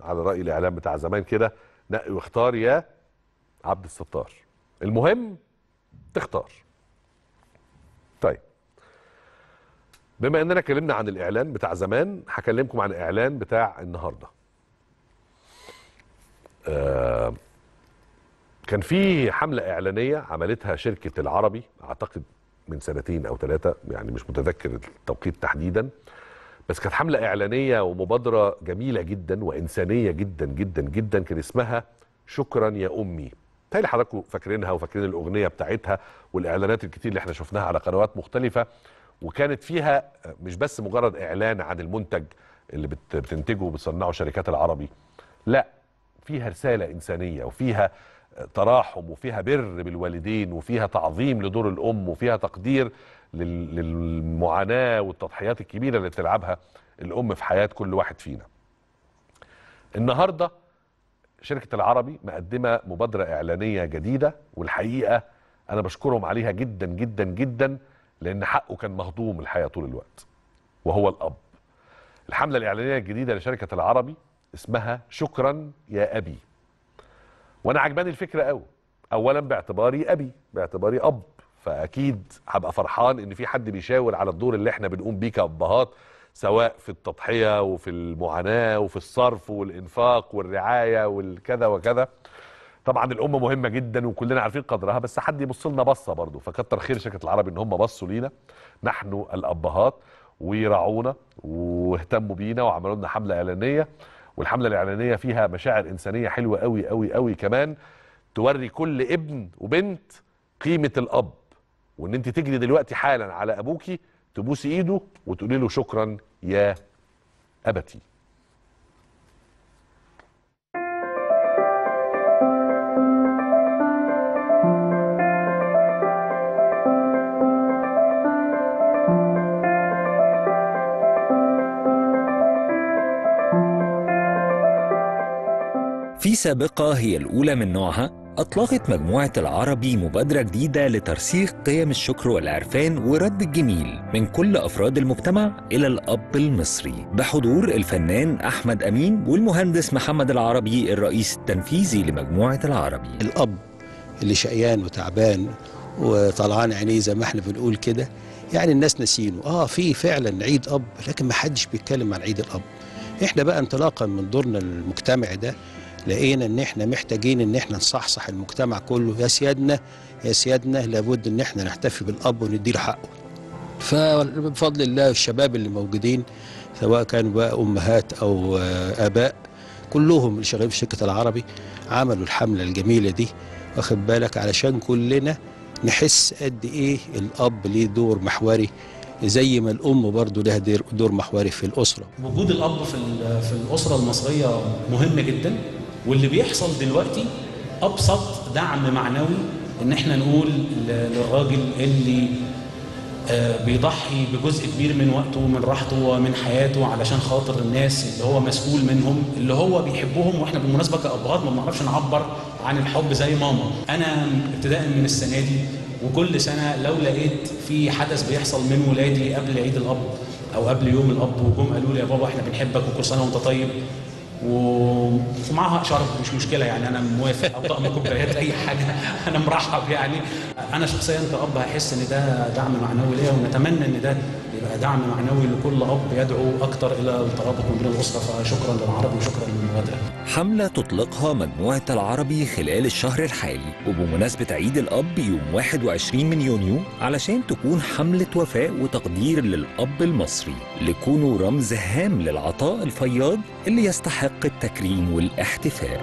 على رأي الإعلام بتاع زمان كده نقي واختار يا عبد الستار المهم تختار طيب بما أننا كلمنا عن الإعلان بتاع زمان هكلمكم عن الإعلان بتاع النهاردة آه كان في حمله اعلانيه عملتها شركه العربي اعتقد من سنتين او ثلاثه يعني مش متذكر التوقيت تحديدا بس كانت حمله اعلانيه ومبادره جميله جدا وانسانيه جدا جدا جدا كان اسمها شكرا يا امي تالي حضراتكم فاكرينها وفاكرين الاغنيه بتاعتها والاعلانات الكتير اللي احنا شفناها على قنوات مختلفه وكانت فيها مش بس مجرد اعلان عن المنتج اللي بتنتجه وبتصنعه شركات العربي لا فيها رساله انسانيه وفيها تراحم وفيها بر بالوالدين وفيها تعظيم لدور الام وفيها تقدير للمعاناه والتضحيات الكبيره اللي بتلعبها الام في حياه كل واحد فينا. النهارده شركه العربي مقدمه مبادره اعلانيه جديده والحقيقه انا بشكرهم عليها جدا جدا جدا لان حقه كان مهضوم الحقيقه طول الوقت وهو الاب. الحمله الاعلانيه الجديده لشركه العربي اسمها شكرا يا ابي. وانا عجباني الفكره قوي اولا باعتباري ابي باعتباري اب فاكيد هبقى فرحان ان في حد بيشاور على الدور اللي احنا بنقوم بيه كابهات سواء في التضحيه وفي المعاناه وفي الصرف والانفاق والرعايه والكذا وكذا طبعا الامه مهمه جدا وكلنا عارفين قدرها بس حد يبص لنا بصه برضه فكتر خير شركه العرب ان هم بصوا لينا نحن الابهات ويراعونا واهتموا بينا وعملوا لنا حمله اعلانيه والحمله الاعلانيه فيها مشاعر انسانيه حلوه قوي قوي قوي كمان توري كل ابن وبنت قيمه الاب وان انت تجري دلوقتي حالا على ابوكي تبوسي ايده وتقولي له شكرا يا ابتي في سابقة هي الأولى من نوعها أطلقت مجموعة العربي مبادرة جديدة لترسيخ قيم الشكر والعرفان ورد الجميل من كل أفراد المجتمع إلى الأب المصري بحضور الفنان أحمد أمين والمهندس محمد العربي الرئيس التنفيذي لمجموعة العربي الأب اللي شقيان وتعبان وطلعان عينيه زي ما احنا بنقول كده يعني الناس ناسينه اه في فعلا عيد اب لكن ما حدش بيتكلم عن عيد الاب احنا بقى انطلاقا من دورنا المجتمعي ده لقينا ان احنا محتاجين ان احنا نصحصح المجتمع كله يا سيادنا يا سيادنا لابد ان احنا نحتفي بالاب ونديه حقه فبفضل الله الشباب اللي موجودين سواء كانوا بقى امهات او اباء كلهم اللي شغالين في شركه العربي عملوا الحمله الجميله دي واخد بالك علشان كلنا نحس قد ايه الاب ليه دور محوري زي ما الام برضه لها دور محوري في الاسره وجود الاب في الاسره المصريه مهم جدا واللي بيحصل دلوقتي ابسط دعم معنوي ان احنا نقول للراجل اللي آه، بيضحي بجزء كبير من وقته ومن راحته ومن حياته علشان خاطر الناس اللي هو مسؤول منهم اللي هو بيحبهم واحنا بالمناسبه كابهات ما بنعرفش نعبر عن الحب زي ماما انا ابتداء من السنه دي وكل سنه لو لقيت في حدث بيحصل من ولادي قبل عيد الاب او قبل يوم الاب وجم قالوا لي يا بابا احنا بنحبك وكل سنه وانت طيب ومعها اشاره مش مشكله يعني انا موافق او طقم كوبايات اي حاجه انا مرحب يعني انا شخصيا كاب هحس ان ده دعم معنوي ليا ونتمنى ان ده دعم معنوي لكل اب يدعو اكثر الى الترابط ما بين الاسره فشكرا للعربي وشكرا للمبادره. حمله تطلقها مجموعه العربي خلال الشهر الحالي وبمناسبه عيد الاب يوم 21 من يونيو علشان تكون حمله وفاء وتقدير للاب المصري لكونه رمز هام للعطاء الفياض اللي يستحق التكريم والاحتفاء.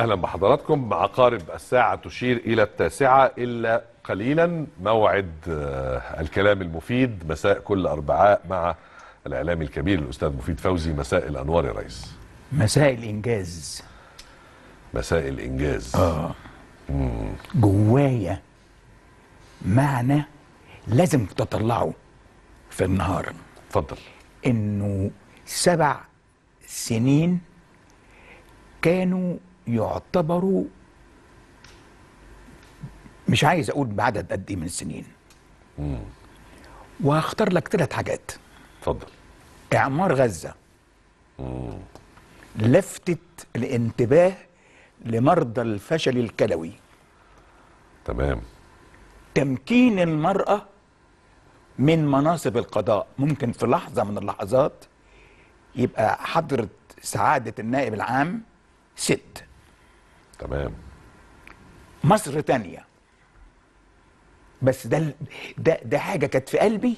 أهلا بحضراتكم عقارب الساعة تشير إلى التاسعة إلا قليلا موعد آه، الكلام المفيد مساء كل أربعاء مع الإعلامي الكبير الأستاذ مفيد فوزي مساء الأنوار يا ريس مساء الإنجاز مساء الإنجاز آه جوايا معنى لازم تطلعه في النهار اتفضل انه سبع سنين كانوا يعتبروا مش عايز اقول بعدد قد ايه من السنين واختار وهختار لك ثلاث حاجات اتفضل اعمار غزه لفتت الانتباه لمرضى الفشل الكلوي تمام تمكين المراه من مناصب القضاء ممكن في لحظه من اللحظات يبقى حضره سعاده النائب العام ست تمام مصر تانية بس ده ده ده حاجه كانت في قلبي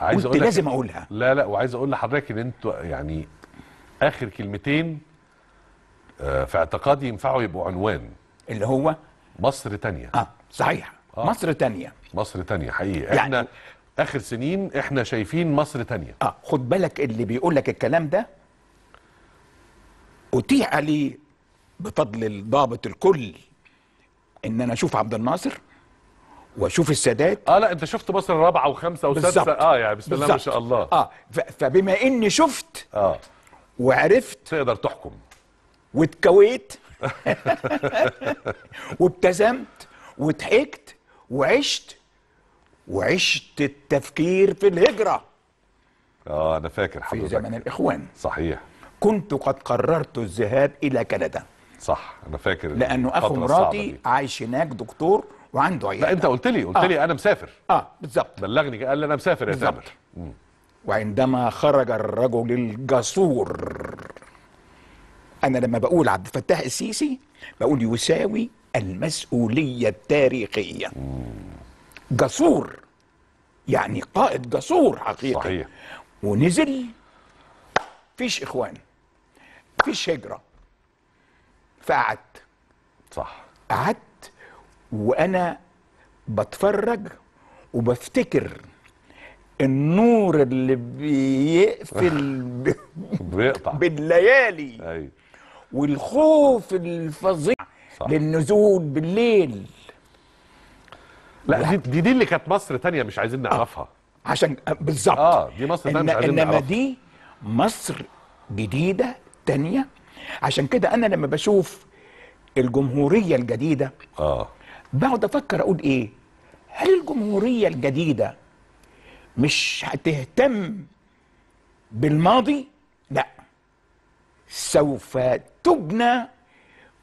عايز قلت لازم اقولها لا لا وعايز اقول لحضرتك ان انتوا يعني اخر كلمتين آه، في اعتقادي ينفعوا يبقوا عنوان اللي هو مصر تانية اه صحيح آه. مصر تانية مصر تانية حقيقي يعني احنا اخر سنين احنا شايفين مصر تانية اه خد بالك اللي بيقول لك الكلام ده اتيح عليه بفضل ضابط الكل ان انا اشوف عبد الناصر واشوف السادات اه لا انت شفت مصر رابعه وخمسه وسادسه اه يعني بسم الله ما شاء الله اه فبما اني شفت اه وعرفت تقدر تحكم واتكويت وابتسمت وضحكت وعشت وعشت التفكير في الهجره اه انا فاكر حضرتك في زمن الاخوان صحيح كنت قد قررت الذهاب الى كندا صح انا فاكر لانه اخو مراتي عايش هناك دكتور وعنده عياده لا انت قلت لي قلت لي آه. انا مسافر اه بالظبط بلغني قال لي انا مسافر يا تامر وعندما خرج الرجل الجسور انا لما بقول عبد الفتاح السيسي بقول يساوي المسؤوليه التاريخيه جسور يعني قائد جسور حقيقي صحيح ونزل فيش اخوان فيش هجره فقعدت صح قعدت وانا بتفرج وبفتكر النور اللي بيقفل بيقطع بالليالي أيوه. والخوف الفظيع للنزول بالليل لا دي, دي دي اللي كانت مصر تانية مش عايزين نعرفها آه. عشان آه، بالظبط اه دي مصر تانية مش عايزين انما نعرفها. دي مصر جديده تانية عشان كده انا لما بشوف الجمهوريه الجديده اه بقعد افكر اقول ايه هل الجمهوريه الجديده مش هتهتم بالماضي لا سوف تبنى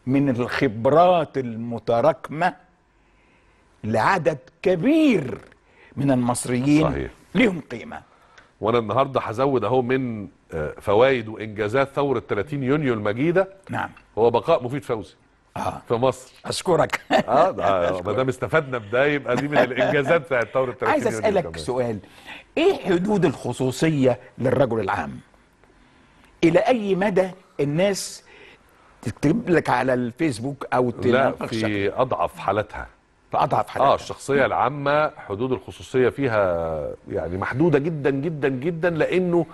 من الخبرات المتراكمه لعدد كبير من المصريين صحيح. لهم قيمه وانا النهارده هزود اهو من فوائد وانجازات ثوره 30 يونيو المجيده نعم هو بقاء مفيد فوزي آه. في مصر اشكرك اه ما دام استفدنا بده يبقى دي من الانجازات بتاعت ثوره 30 عايز اسالك يونيو سؤال ايه حدود الخصوصيه للرجل العام الى اي مدى الناس تكتب لك على الفيسبوك او لا في اضعف حالتها في اضعف حالتها اه الشخصيه نعم. العامه حدود الخصوصيه فيها يعني محدوده جدا جدا جدا لانه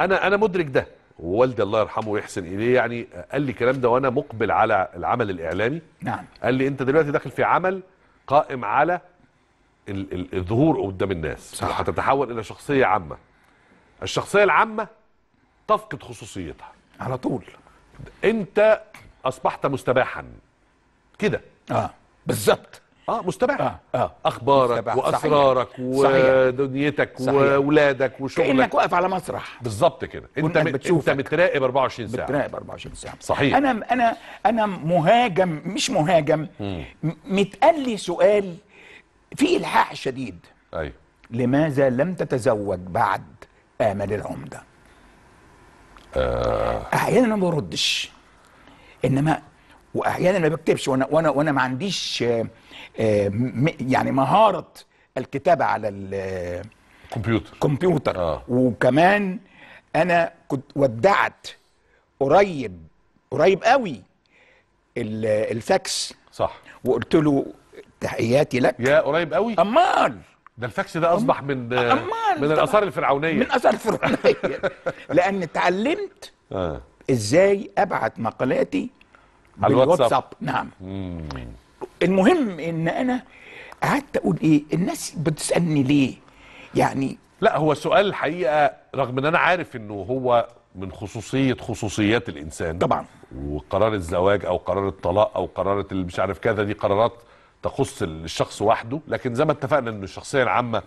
انا انا مدرك ده ووالدي الله يرحمه ويحسن اليه يعني قال لي الكلام ده وانا مقبل على العمل الاعلامي نعم قال لي انت دلوقتي داخل في عمل قائم على الظهور قدام الناس صح. هتتحول الى شخصيه عامه الشخصيه العامه تفقد خصوصيتها على طول انت اصبحت مستباحا كده اه بالظبط اه مستبعد آه،, آه. آه. اخبارك مستباح. واسرارك ودنيتك واولادك وشغلك كانك واقف على مسرح بالظبط كده انت بتشوفك. انت متراقب 24 ساعه متراقب 24 ساعه صحيح انا انا انا مهاجم مش مهاجم متقال لي سؤال في الحاح شديد ايوه لماذا لم تتزوج بعد امل العمده آه. احيانا ما بردش انما واحيانا ما بكتبش وانا وانا وانا ما عنديش آه، يعني مهاره الكتابه على الكمبيوتر كمبيوتر آه. وكمان انا كنت ودعت قريب قريب قوي الفاكس صح وقلت له تحياتي لك يا قريب قوي امال ده الفاكس ده اصبح من من الاثار الفرعونيه من اثار الفرعونيه لان اتعلمت آه. ازاي ابعت مقالاتي على الواتساب نعم مم. المهم ان انا قعدت اقول ايه الناس بتسالني ليه يعني لا هو سؤال الحقيقه رغم ان انا عارف انه هو من خصوصيه خصوصيات الانسان طبعا وقرار الزواج او قرار الطلاق او قرار اللي مش عارف كذا دي قرارات تخص الشخص وحده لكن زي ما اتفقنا ان الشخصيه العامه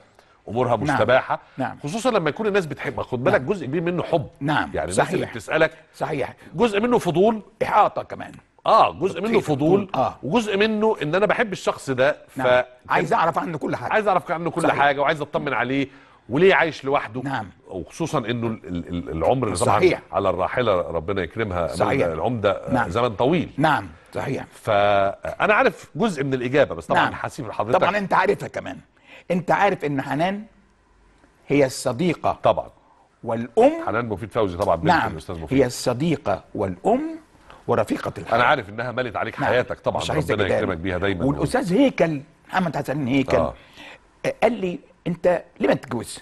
امورها مستباحه نعم. نعم. خصوصا لما يكون الناس بتحب خد بالك نعم. جزء كبير منه حب نعم يعني صحيح. الناس اللي بتسالك صحيح جزء منه فضول احاطه كمان اه جزء منه فضول آه. وجزء منه ان انا بحب الشخص ده ف نعم. عايز اعرف عنه كل حاجه عايز اعرف عنه كل صحيح. حاجه وعايز اطمن عليه وليه عايش لوحده نعم وخصوصا انه العمر اللي طبعا على الراحله ربنا يكرمها صحيح. العمده نعم. زمن طويل نعم صحيح فانا عارف جزء من الاجابه بس طبعا نعم. حسيب لحضرتك طبعا انت عارفها كمان انت عارف ان حنان هي الصديقه طبعا والام حنان مفيد فوزي طبعا بنت نعم. الاستاذ مفيد هي الصديقه والام ورفيقه الحياه انا عارف انها ملت عليك نعم. حياتك طبعا مش ربنا يكرمك بيها دايما والاستاذ هيكل محمد حسن هيكل آه. قال لي انت ليه ما تتجوزش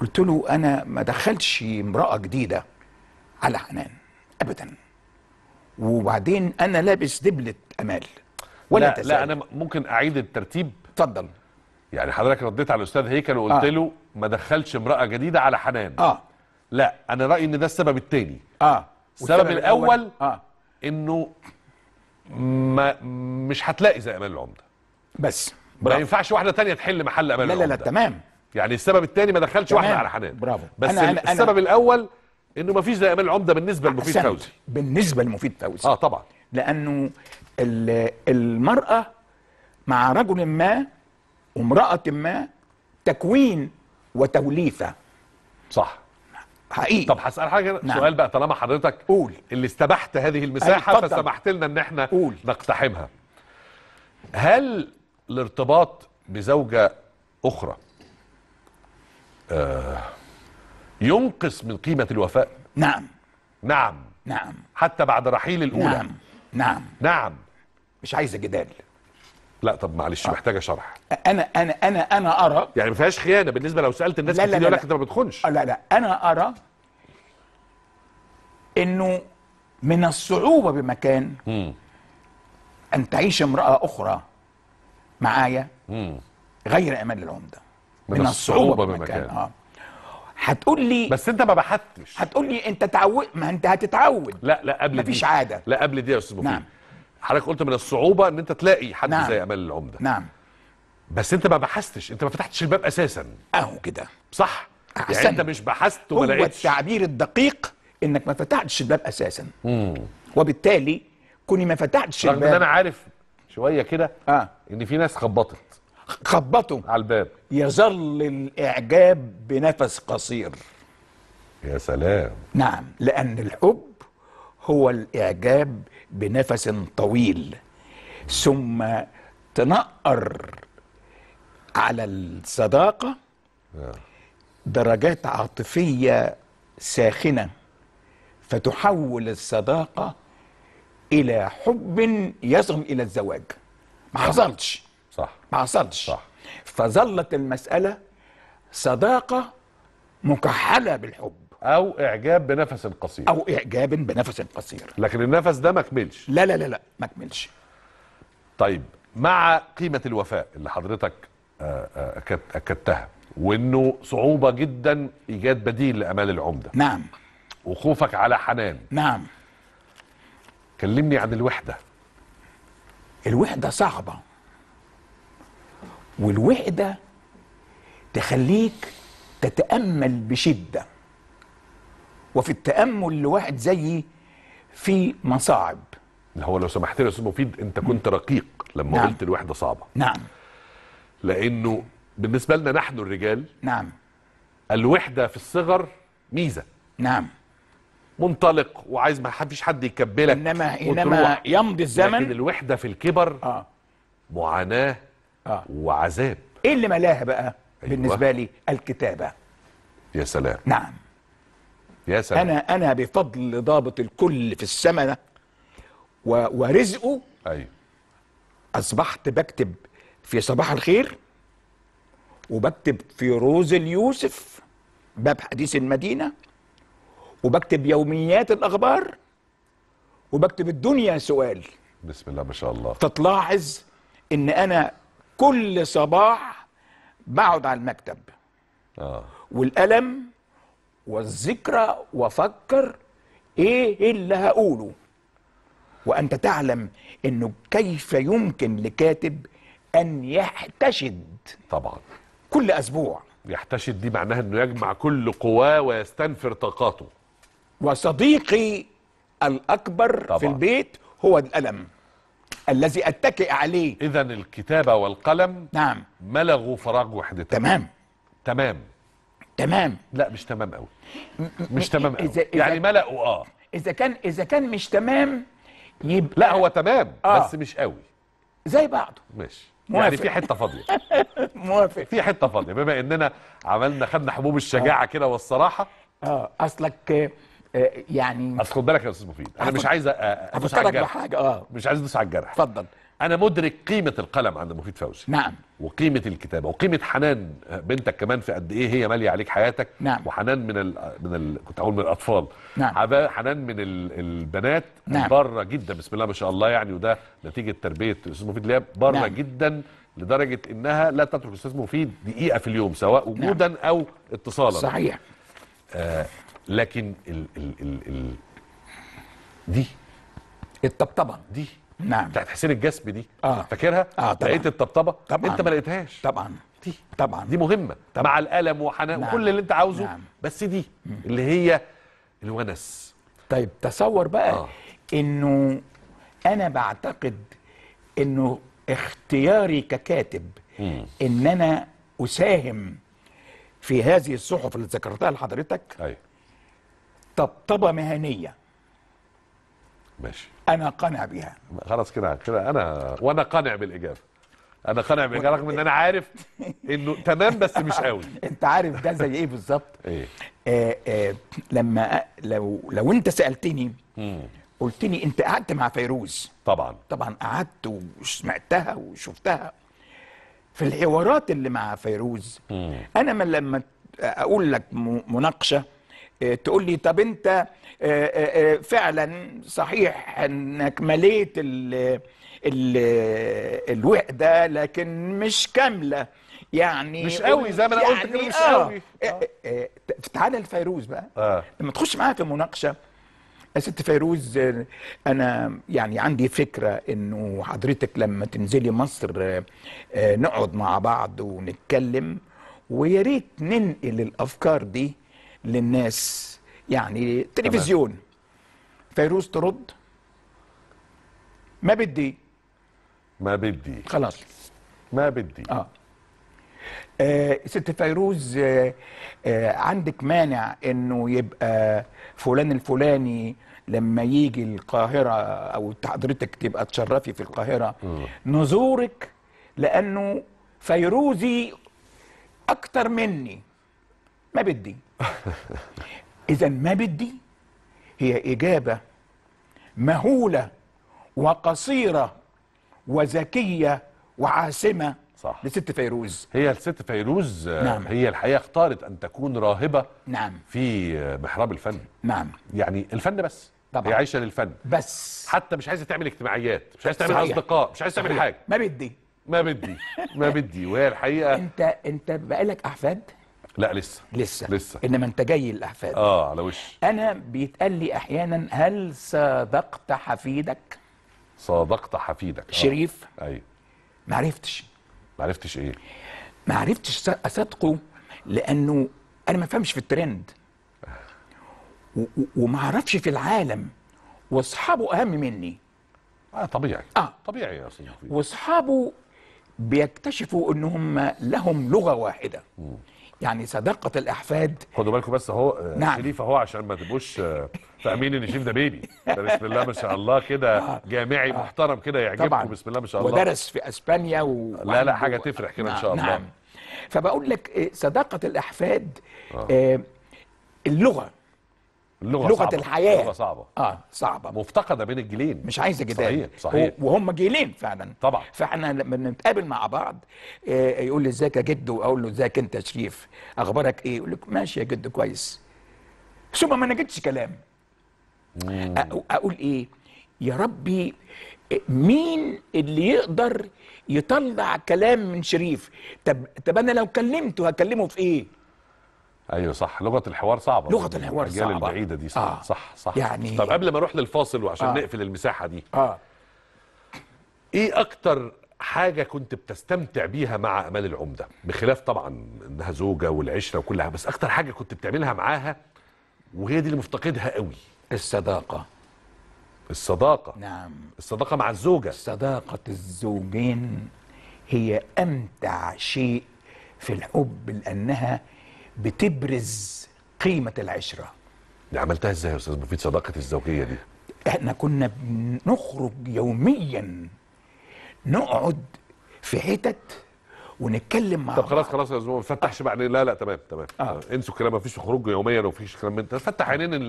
قلت له انا ما دخلتش امراه جديده على حنان ابدا وبعدين انا لابس دبله امال ولا لا, تسأل. لا انا ممكن اعيد الترتيب اتفضل يعني حضرتك رديت على الاستاذ هيكل وقلت آه. له ما دخلش امراه جديده على حنان اه لا انا رايي ان ده السبب الثاني اه السبب الاول آه. انه ما مش هتلاقي زي امال العمده بس ما ينفعش واحده تانية تحل محل امال العمده لا لا لا تمام يعني السبب الثاني ما دخلش تمام. واحده على حنان برافو بس أنا أنا السبب أنا الاول انه ما فيش زي امال العمده بالنسبه لمفيد فوزي بالنسبه لمفيد فوزي اه طبعا لانه المراه مع رجل ما وامراه ما تكوين وتوليفه صح حقيقي طب هسال حاجه نعم. سؤال بقى طالما حضرتك قول اللي استبحت هذه المساحه أيوة، فسمحت لنا ان احنا قول. نقتحمها هل الارتباط بزوجه اخرى آه ينقص من قيمه الوفاء نعم نعم نعم حتى بعد رحيل الاولى نعم نعم نعم مش عايزه جدال لا طب معلش آه. محتاجه شرح انا انا انا انا ارى يعني ما فيهاش خيانه بالنسبه لو سالت الناس كتير يقول لك انت ما بتخونش آه، لا لا انا ارى انه من الصعوبه بمكان م. ان تعيش امراه اخرى معايا م. غير امان العمده من, من الصعوبه, الصعوبة بمكان, اه هتقول لي بس انت ما بحثتش هتقول لي انت تعود ما انت هتتعود لا لا قبل مفيش دي. عاده لا قبل دي يا استاذ نعم حضرتك قلت من الصعوبه ان انت تلاقي حد نعم. زي امال العمده نعم بس انت ما بحثتش انت ما فتحتش الباب اساسا اهو كده صح يعني أحسن. يعني انت مش بحثت وما لقيتش هو التعبير الدقيق انك ما فتحتش الباب اساسا مم. وبالتالي كوني ما فتحتش الباب رغم ان انا عارف شويه كده آه. ان في ناس خبطت خبطوا على الباب يظل الاعجاب بنفس قصير يا سلام نعم لان الحب هو الاعجاب بنفس طويل ثم تنقر على الصداقة آه. درجات عاطفية ساخنة فتحول الصداقة إلى حب يصل إلى الزواج ما حصلش صح ما حصلش صح فظلت المسألة صداقة مكحلة بالحب او اعجاب بنفس قصير او اعجاب بنفس قصير لكن النفس ده ما كملش لا لا لا لا ما كملش طيب مع قيمه الوفاء اللي حضرتك آه، آه، اكدتها وانه صعوبه جدا ايجاد بديل لامال العمده نعم وخوفك على حنان نعم كلمني عن الوحده الوحده صعبه والوحده تخليك تتامل بشده وفي التامل لواحد زيي في مصاعب هو لو سمحت لي يا استاذ مفيد انت كنت رقيق لما نعم. قلت الوحده صعبه نعم لانه بالنسبه لنا نحن الرجال نعم الوحده في الصغر ميزه نعم منطلق وعايز ما فيش حد يكبلك انما انما يمضي الزمن لكن الوحده في الكبر اه معاناه آه. وعذاب ايه اللي ملاها بقى أيوة. بالنسبه لي الكتابه يا سلام نعم يا سلام. انا انا بفضل ضابط الكل في السمنه ورزقه ايوه اصبحت بكتب في صباح الخير وبكتب في روز اليوسف باب حديث المدينه وبكتب يوميات الاخبار وبكتب الدنيا سؤال بسم الله ما شاء الله فتلاحظ ان انا كل صباح بقعد على المكتب اه والقلم والذكرى وفكر ايه اللي هقوله وانت تعلم انه كيف يمكن لكاتب ان يحتشد طبعا كل اسبوع يحتشد دي معناها انه يجمع كل قواه ويستنفر طاقاته وصديقي الاكبر طبعا. في البيت هو الالم الذي اتكئ عليه اذا الكتابه والقلم نعم ملغوا فراغ وحدتك تمام تمام تمام لا مش تمام قوي مش تمام قوي إذا يعني ملأوا اه اذا كان اذا كان مش تمام يبقى لا هو تمام آه. بس مش قوي زي بعضه ماشي موافق. يعني في حته فاضيه موافق في حته فاضيه بما اننا عملنا خدنا حبوب الشجاعه آه. كده والصراحه اه اصلك آه، يعني اصل خد بالك يا استاذ مفيد انا مش عايز ادوس على الجرح بحاجه اه مش عايز ادوس على الجرح اتفضل انا مدرك قيمه القلم عند مفيد فوزي نعم وقيمه الكتابه وقيمه حنان بنتك كمان في قد ايه هي ماليه عليك حياتك نعم وحنان من الـ من الـ كنت اقول من الاطفال نعم حنان من البنات نعم بره جدا بسم الله ما شاء الله يعني وده نتيجه تربيه الاستاذ مفيد لياب بره نعم. جدا لدرجه انها لا تترك الاستاذ مفيد دقيقه في اليوم سواء نعم. وجودا نعم. او اتصالا صحيح آه لكن ال ال ال ال دي الطبطبه دي نعم بتاعت حسين الجسمي دي آه. فاكرها آه طبعًا. لقيت الطبطبه طبعا انت ما لقيتهاش طبعا دي طبعا دي مهمه طبعًا. مع القلم وحنان نعم. وكل اللي انت عاوزه نعم. بس دي اللي هي الونس طيب تصور بقى آه. انه انا بعتقد انه اختياري ككاتب مم. ان انا اساهم في هذه الصحف اللي ذكرتها لحضرتك ايوه طبطبه مهنيه ماشي انا قانع بيها خلاص كده كده انا وانا قانع بالاجابه انا قانع بالاجابه رغم ان انا عارف انه تمام بس مش قوي انت عارف ده زي ايه بالظبط ايه آه آه لما لو لو انت سالتني قلت لي انت قعدت مع فيروز طبعا طبعا قعدت وسمعتها وشفتها في الحوارات اللي مع فيروز مم. انا من لما اقول لك مناقشه آه، تقول لي طب انت آه، آه، آه، فعلا صحيح انك مليت ال ال الوحده لكن مش كامله يعني مش قوي زي ما انا قلت يعني مش قوي آه. آه. تعالى لفيروز بقى آه. لما تخش معاها في مناقشه يا ست فيروز انا يعني عندي فكره انه حضرتك لما تنزلي مصر نقعد مع بعض ونتكلم ويا ريت ننقل الافكار دي للناس يعني تلفزيون فيروز ترد ما بدي ما بدي خلاص ما بدي اه, آه ست فيروز آه آه عندك مانع انه يبقى فلان الفلاني لما يجي القاهره او حضرتك تبقى تشرفي في القاهره م. نزورك لانه فيروزي اكتر مني ما بدي اذا ما بدي هي اجابه مهوله وقصيره وذكيه وعاسمه صح. لست فيروز هي الست فيروز نعم. هي الحقيقه اختارت ان تكون راهبه نعم في محراب الفن نعم يعني الفن بس طبعا هي عايشه للفن بس حتى مش عايزه تعمل اجتماعيات مش عايزه تعمل اصدقاء مش عايزه تعمل حاجه ما بدي ما بدي ما بدي وهي الحقيقه انت انت بقالك احفاد لا لسه لسه لسه انما انت جاي الاحفاد اه على وش انا بيتقال لي احيانا هل صادقت حفيدك صادقت حفيدك آه. شريف ايوه ما عرفتش ما عرفتش ايه ما عرفتش اصدقه لانه انا ما فهمش في الترند وما اعرفش في العالم واصحابه اهم مني اه طبيعي اه طبيعي يا صديقي واصحابه بيكتشفوا انهم لهم لغه واحده م. يعني صداقه الاحفاد خدوا بالكم بس اهو آه، نعم. شريف اهو عشان ما تبقوش فاهمين ان شريف ده بيبي ده بسم الله ما شاء الله كده آه. جامعي آه. محترم كده يعجبكم بسم الله ما شاء الله ودرس في اسبانيا و... لا لا حاجه تفرح كده نعم. ان شاء الله نعم. فبقول لك آه، صداقه الاحفاد آه. اللغه لغه, لغة صعبة. الحياه لغه صعبه اه صعبه مفتقده بين الجيلين مش عايزه جدال صحيح صحيح وهم جيلين فعلا طبعا فاحنا لما نتقابل مع بعض آه، يقول لي ازيك يا جدو اقول له ازيك انت يا شريف اخبارك ايه يقول لك ماشي يا جدو كويس ثم ما نجدش كلام اقول ايه يا ربي آه، مين اللي يقدر يطلع كلام من شريف طب طب انا لو كلمته هكلمه في ايه ايوه صح لغه الحوار صعبه لغه يعني الحوار صعبه الاجيال البعيده دي صح آه. صح صح يعني طب قبل ما اروح للفاصل وعشان آه. نقفل المساحه دي اه ايه اكتر حاجه كنت بتستمتع بيها مع امال العمده بخلاف طبعا انها زوجه والعشره وكلها بس اكتر حاجه كنت بتعملها معاها وهي دي اللي مفتقدها قوي الصداقه الصداقه نعم الصداقه مع الزوجه صداقه الزوجين هي امتع شيء في الحب لانها بتبرز قيمه العشره دي عملتها ازاي يا استاذ مفيد صداقه الزوجيه دي احنا كنا بنخرج يوميا نقعد في حتت ونتكلم مع طب خلاص خلاص يا زلمه ما تفتحش بقى لا لا تمام تمام آه. انسوا الكلام ما فيش خروج يوميا وما فيش كلام انت فتح عينين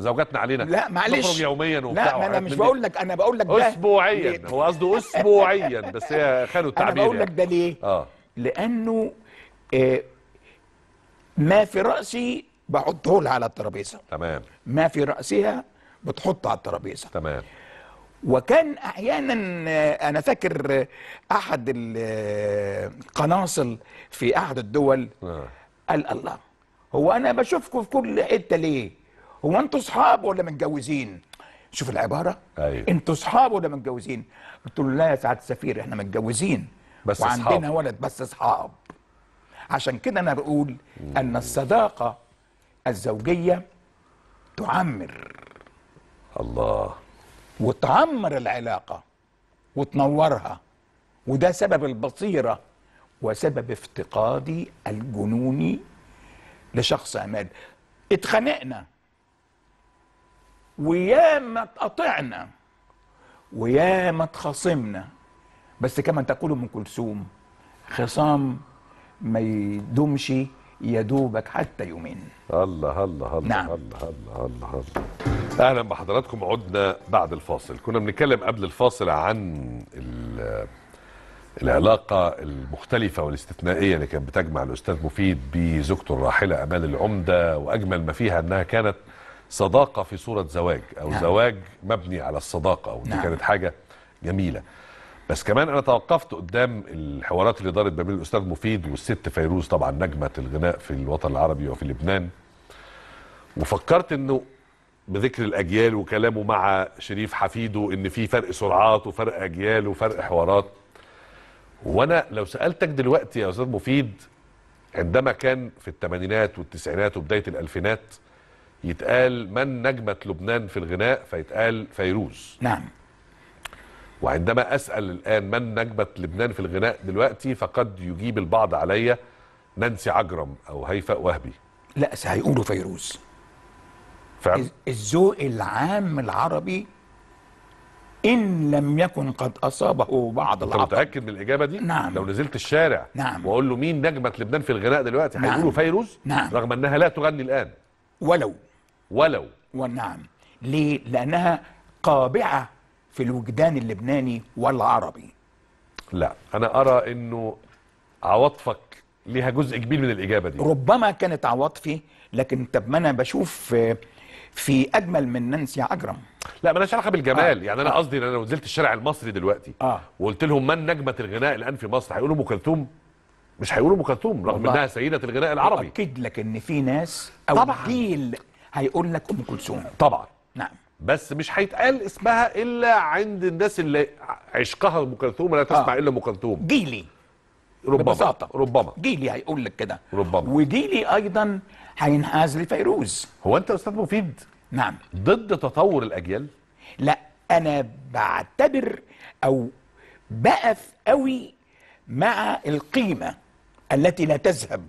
زوجاتنا علينا لا معلش نخرج يوميا وبتاع لا ما انا مش بقول لك انا بقول لك ده اسبوعيا هو قصده اسبوعيا بس هي خانوا التعبير انا بقول لك يعني. ده ليه؟ اه لانه آه ما في راسي بحطه لها على الترابيزه تمام ما في راسها بتحطه على الترابيزه تمام وكان احيانا انا فاكر احد القناصل في احد الدول آه. قال الله هو انا بشوفكم في كل حته ليه هو انتوا اصحاب ولا متجوزين شوف العباره أيوه. انتوا اصحاب ولا متجوزين قلت له لا يا سعاده السفير احنا متجوزين بس وعندنا اصحاب. ولد بس اصحاب عشان كده انا بقول ان الصداقه الزوجيه تعمر الله وتعمر العلاقه وتنورها وده سبب البصيره وسبب افتقادي الجنوني لشخص عماد اتخانقنا وياما اتقطعنا وياما اتخاصمنا بس كما تقول ام كلثوم خصام ما يدومش يا دوبك حتى يومين الله الله الله نعم. الله الله الله الله اهلا بحضراتكم عدنا بعد الفاصل كنا بنتكلم قبل الفاصل عن العلاقة المختلفة والاستثنائية اللي كانت بتجمع الأستاذ مفيد بزوجته الراحلة أمال العمدة وأجمل ما فيها أنها كانت صداقة في صورة زواج أو نعم. زواج مبني على الصداقة ودي نعم. كانت حاجة جميلة بس كمان انا توقفت قدام الحوارات اللي دارت ما بين الاستاذ مفيد والست فيروز طبعا نجمه الغناء في الوطن العربي وفي لبنان وفكرت انه بذكر الاجيال وكلامه مع شريف حفيده ان في فرق سرعات وفرق اجيال وفرق حوارات وانا لو سالتك دلوقتي يا استاذ مفيد عندما كان في الثمانينات والتسعينات وبدايه الالفينات يتقال من نجمه لبنان في الغناء فيتقال فيروز نعم وعندما أسأل الآن من نجمة لبنان في الغناء دلوقتي فقد يجيب البعض عليا نانسي عجرم أو هيفاء وهبي لا هيقولوا فيروز فعلا الذوق العام العربي إن لم يكن قد أصابه بعض العطب أنت متأكد من الإجابة دي؟ نعم لو نزلت الشارع نعم وأقول له مين نجمة لبنان في الغناء دلوقتي نعم. هيقولوا فيروز نعم رغم أنها لا تغني الآن ولو ولو ونعم ليه؟ لأنها قابعة في الوجدان اللبناني والعربي لا انا ارى انه عواطفك ليها جزء كبير من الاجابه دي ربما كانت عواطفي لكن طب ما انا بشوف في اجمل من نانسي عجرم لا مالهاش علاقه بالجمال آه. يعني انا قصدي آه. ان انا لو نزلت الشارع المصري دلوقتي آه. وقلت لهم من نجمه الغناء الان في مصر هيقولوا ام كلثوم مش هيقولوا ام كلثوم رغم انها سيده الغناء العربي اكيد لك ان في ناس او طبعا. جيل هيقول لك ام كلثوم طبعا نعم بس مش هيتقال اسمها الا عند الناس اللي عشقها ام كلثوم لا تسمع آه. الا ام كلثوم جيلي ربما ببساطة. ربما جيلي هيقول لك كده ربما وجيلي ايضا هينحاز لفيروز هو انت يا استاذ مفيد نعم ضد تطور الاجيال لا انا بعتبر او بقف قوي مع القيمه التي لا تذهب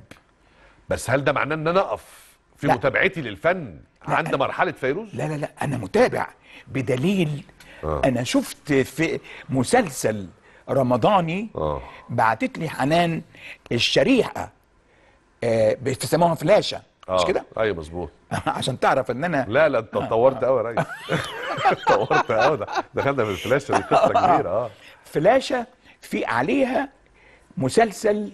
بس هل ده معناه ان انا اقف في لا. متابعتي للفن عند مرحله فيروز لا لا لا انا متابع بدليل آه. انا شفت في مسلسل رمضاني آه. بعتت لي حنان الشريحه آه بيسموها فلاشه آه. مش كده ايوه مظبوط عشان تعرف ان انا لا لا انت آه. اتطورت قوي يا راجل اتطورت قوي دخلنا في الفلاشه دي قصه آه. كبيره اه فلاشه في عليها مسلسل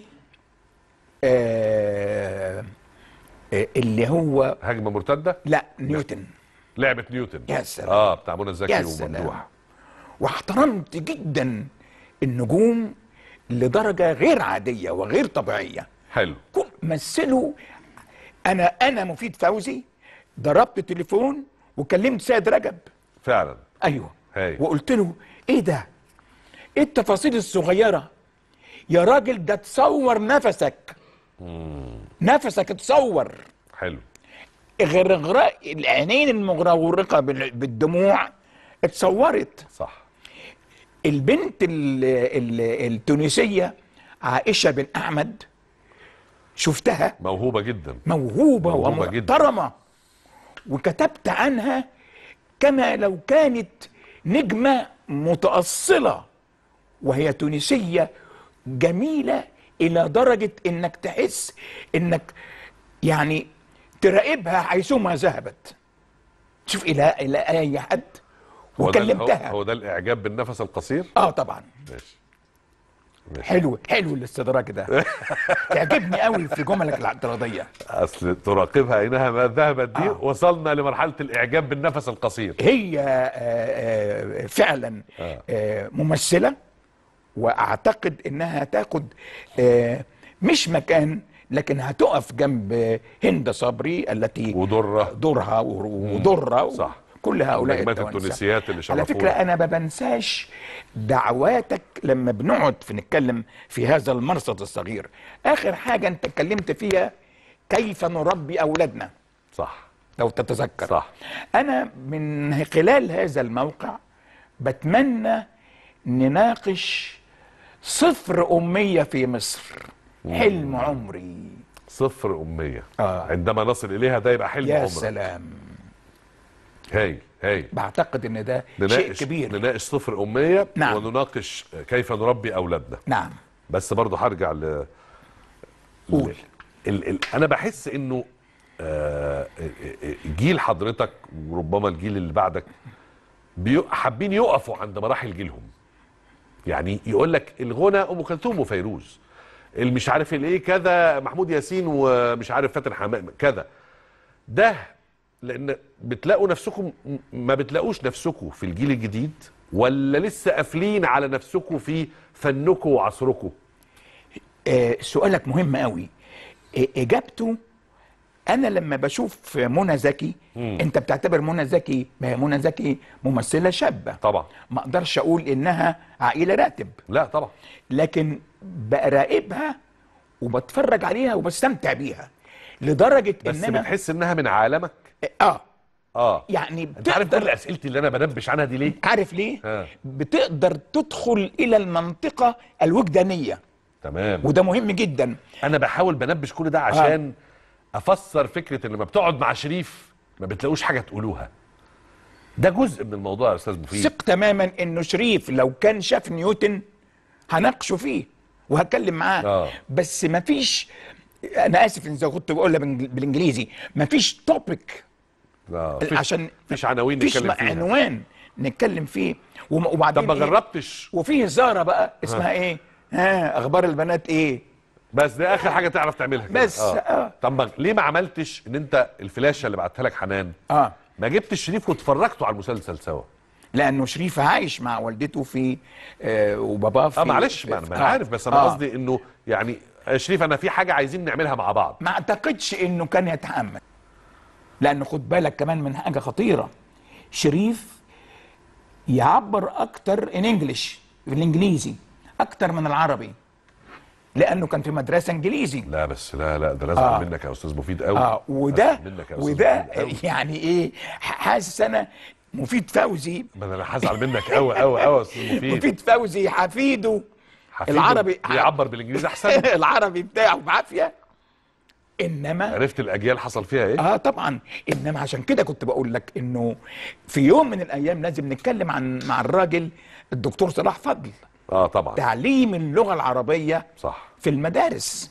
آه آه، اللي هو هجمه مرتده لا نيوتن لعبه نيوتن يا سلام اه بتاع منى زكي وممدوح واحترمت جدا النجوم لدرجه غير عاديه وغير طبيعيه حلو كل مثلوا انا انا مفيد فوزي ضربت تليفون وكلمت سيد رجب فعلا ايوه هي. وقلت له ايه ده ايه التفاصيل الصغيره يا راجل ده تصور نفسك نفسك اتصور حلو غرغراء العينين المغرورقه بالدموع اتصورت صح البنت الـ الـ التونسيه عائشه بن احمد شفتها موهوبه جدا موهوبه, موهوبة ومحترمه وكتبت عنها كما لو كانت نجمه متاصله وهي تونسيه جميله الى درجه انك تحس انك يعني تراقبها حيثما ذهبت شوف الى الى اي حد وكلمتها هو ده الاعجاب بالنفس القصير اه طبعا ماشي حلو حلو الاستدراج ده تعجبني قوي في جملك الاعتراضيه اصل تراقبها اينها ما ذهبت دي آه. وصلنا لمرحله الاعجاب بالنفس القصير هي آآ آه، آآ آه، فعلا آه. آآ آه، ممثله واعتقد انها هتاخد آه، مش مكان لكن هتقف جنب هند صبري التي ودرة دورها ودرة صح كل هؤلاء التونسيات اللي شرفونا على فكرة أنا ما بنساش دعواتك لما بنقعد في نتكلم في هذا المرصد الصغير آخر حاجة أنت اتكلمت فيها كيف نربي أولادنا صح لو تتذكر صح أنا من خلال هذا الموقع بتمنى نناقش صفر أمية في مصر حلم عمري صفر أمية آه. عندما نصل إليها ده يبقى حلم يا عمرك يا سلام هاي هاي بعتقد ان ده شيء كبير نناقش صفر اميه نعم. ونناقش كيف نربي اولادنا نعم بس برضه هرجع ل قول ال... ال... انا بحس انه آه، جيل حضرتك وربما الجيل اللي بعدك حابين يقفوا عند مراحل جيلهم يعني يقول لك الغنى ام كلثوم وفيروز مش عارف الايه كذا محمود ياسين ومش عارف فاتن حمام كذا ده لان بتلاقوا نفسكم ما بتلاقوش نفسكم في الجيل الجديد ولا لسه قافلين على نفسكم في فنكم وعصركم آه سؤالك مهم قوي آه، اجابته انا لما بشوف منى زكي مم. انت بتعتبر منى زكي ما هي منى زكي ممثله شابه طبعا ما اقدرش اقول انها عائله راتب لا طبعا لكن براقبها وبتفرج عليها وبستمتع بيها لدرجه بس ان انا بتحس انها من عالمك إيه، اه اه يعني بتقدر انت عارف كل اسئلتي اللي انا بنبش عنها دي ليه عارف ليه آه. بتقدر تدخل الى المنطقه الوجدانيه تمام وده مهم جدا انا بحاول بنبش كل ده آه. عشان آه. افسر فكره ان لما بتقعد مع شريف ما بتلاقوش حاجه تقولوها ده جزء من الموضوع يا استاذ مفيد ثق تماما انه شريف لو كان شاف نيوتن هناقشه فيه وهتكلم معاه آه. بس ما فيش انا اسف ان كنت بقولها بالانجليزي ما فيش توبيك آه. فيش عشان فيش عناوين نتكلم فيها عنوان نتكلم فيه وبعدين طب ما إيه؟ جربتش وفي هزاره بقى آه. اسمها ها. ايه ها آه، اخبار البنات ايه بس دي اخر حاجه تعرف تعملها كده بس آه. آه. طب ما ليه ما عملتش ان انت الفلاشه اللي بعتها لك حنان اه ما جبتش شريف واتفرجتوا على المسلسل سوا لانه شريف عايش مع والدته في آه وباباه آه، في اه معلش ما انا آه. عارف بس انا آه. قصدي آه. انه يعني شريف انا في حاجه عايزين نعملها مع بعض ما اعتقدش انه كان يتحمل لانه خد بالك كمان من حاجه خطيره شريف يعبر اكتر ان انجلش بالانجليزي اكتر من العربي لانه كان في مدرسه انجليزي لا بس لا لا ده لازم آه. منك يا استاذ مفيد قوي اه وده وده يعني ايه حاسس انا مفيد فوزي ما انا هزعل منك قوي قوي قوي يا استاذ مفيد مفيد فوزي حفيده العربي بيعبر بالانجليزي احسن العربي بتاعه بعافيه انما عرفت الاجيال حصل فيها ايه اه طبعا انما عشان كده كنت بقول لك انه في يوم من الايام لازم نتكلم عن مع الراجل الدكتور صلاح فضل اه طبعا تعليم اللغه العربيه صح في المدارس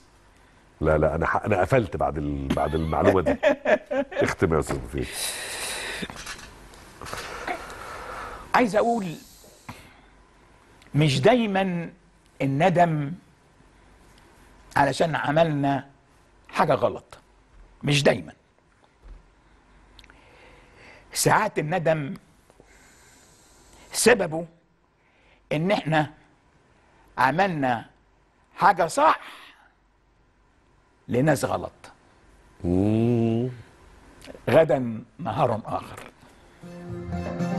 لا لا انا انا قفلت بعد ال... بعد المعلومه دي اختم يا استاذ مفيد عايز اقول مش دايما الندم علشان عملنا حاجه غلط مش دايما ساعات الندم سببه ان احنا عملنا حاجة صح لناس غلط غدا نهار آخر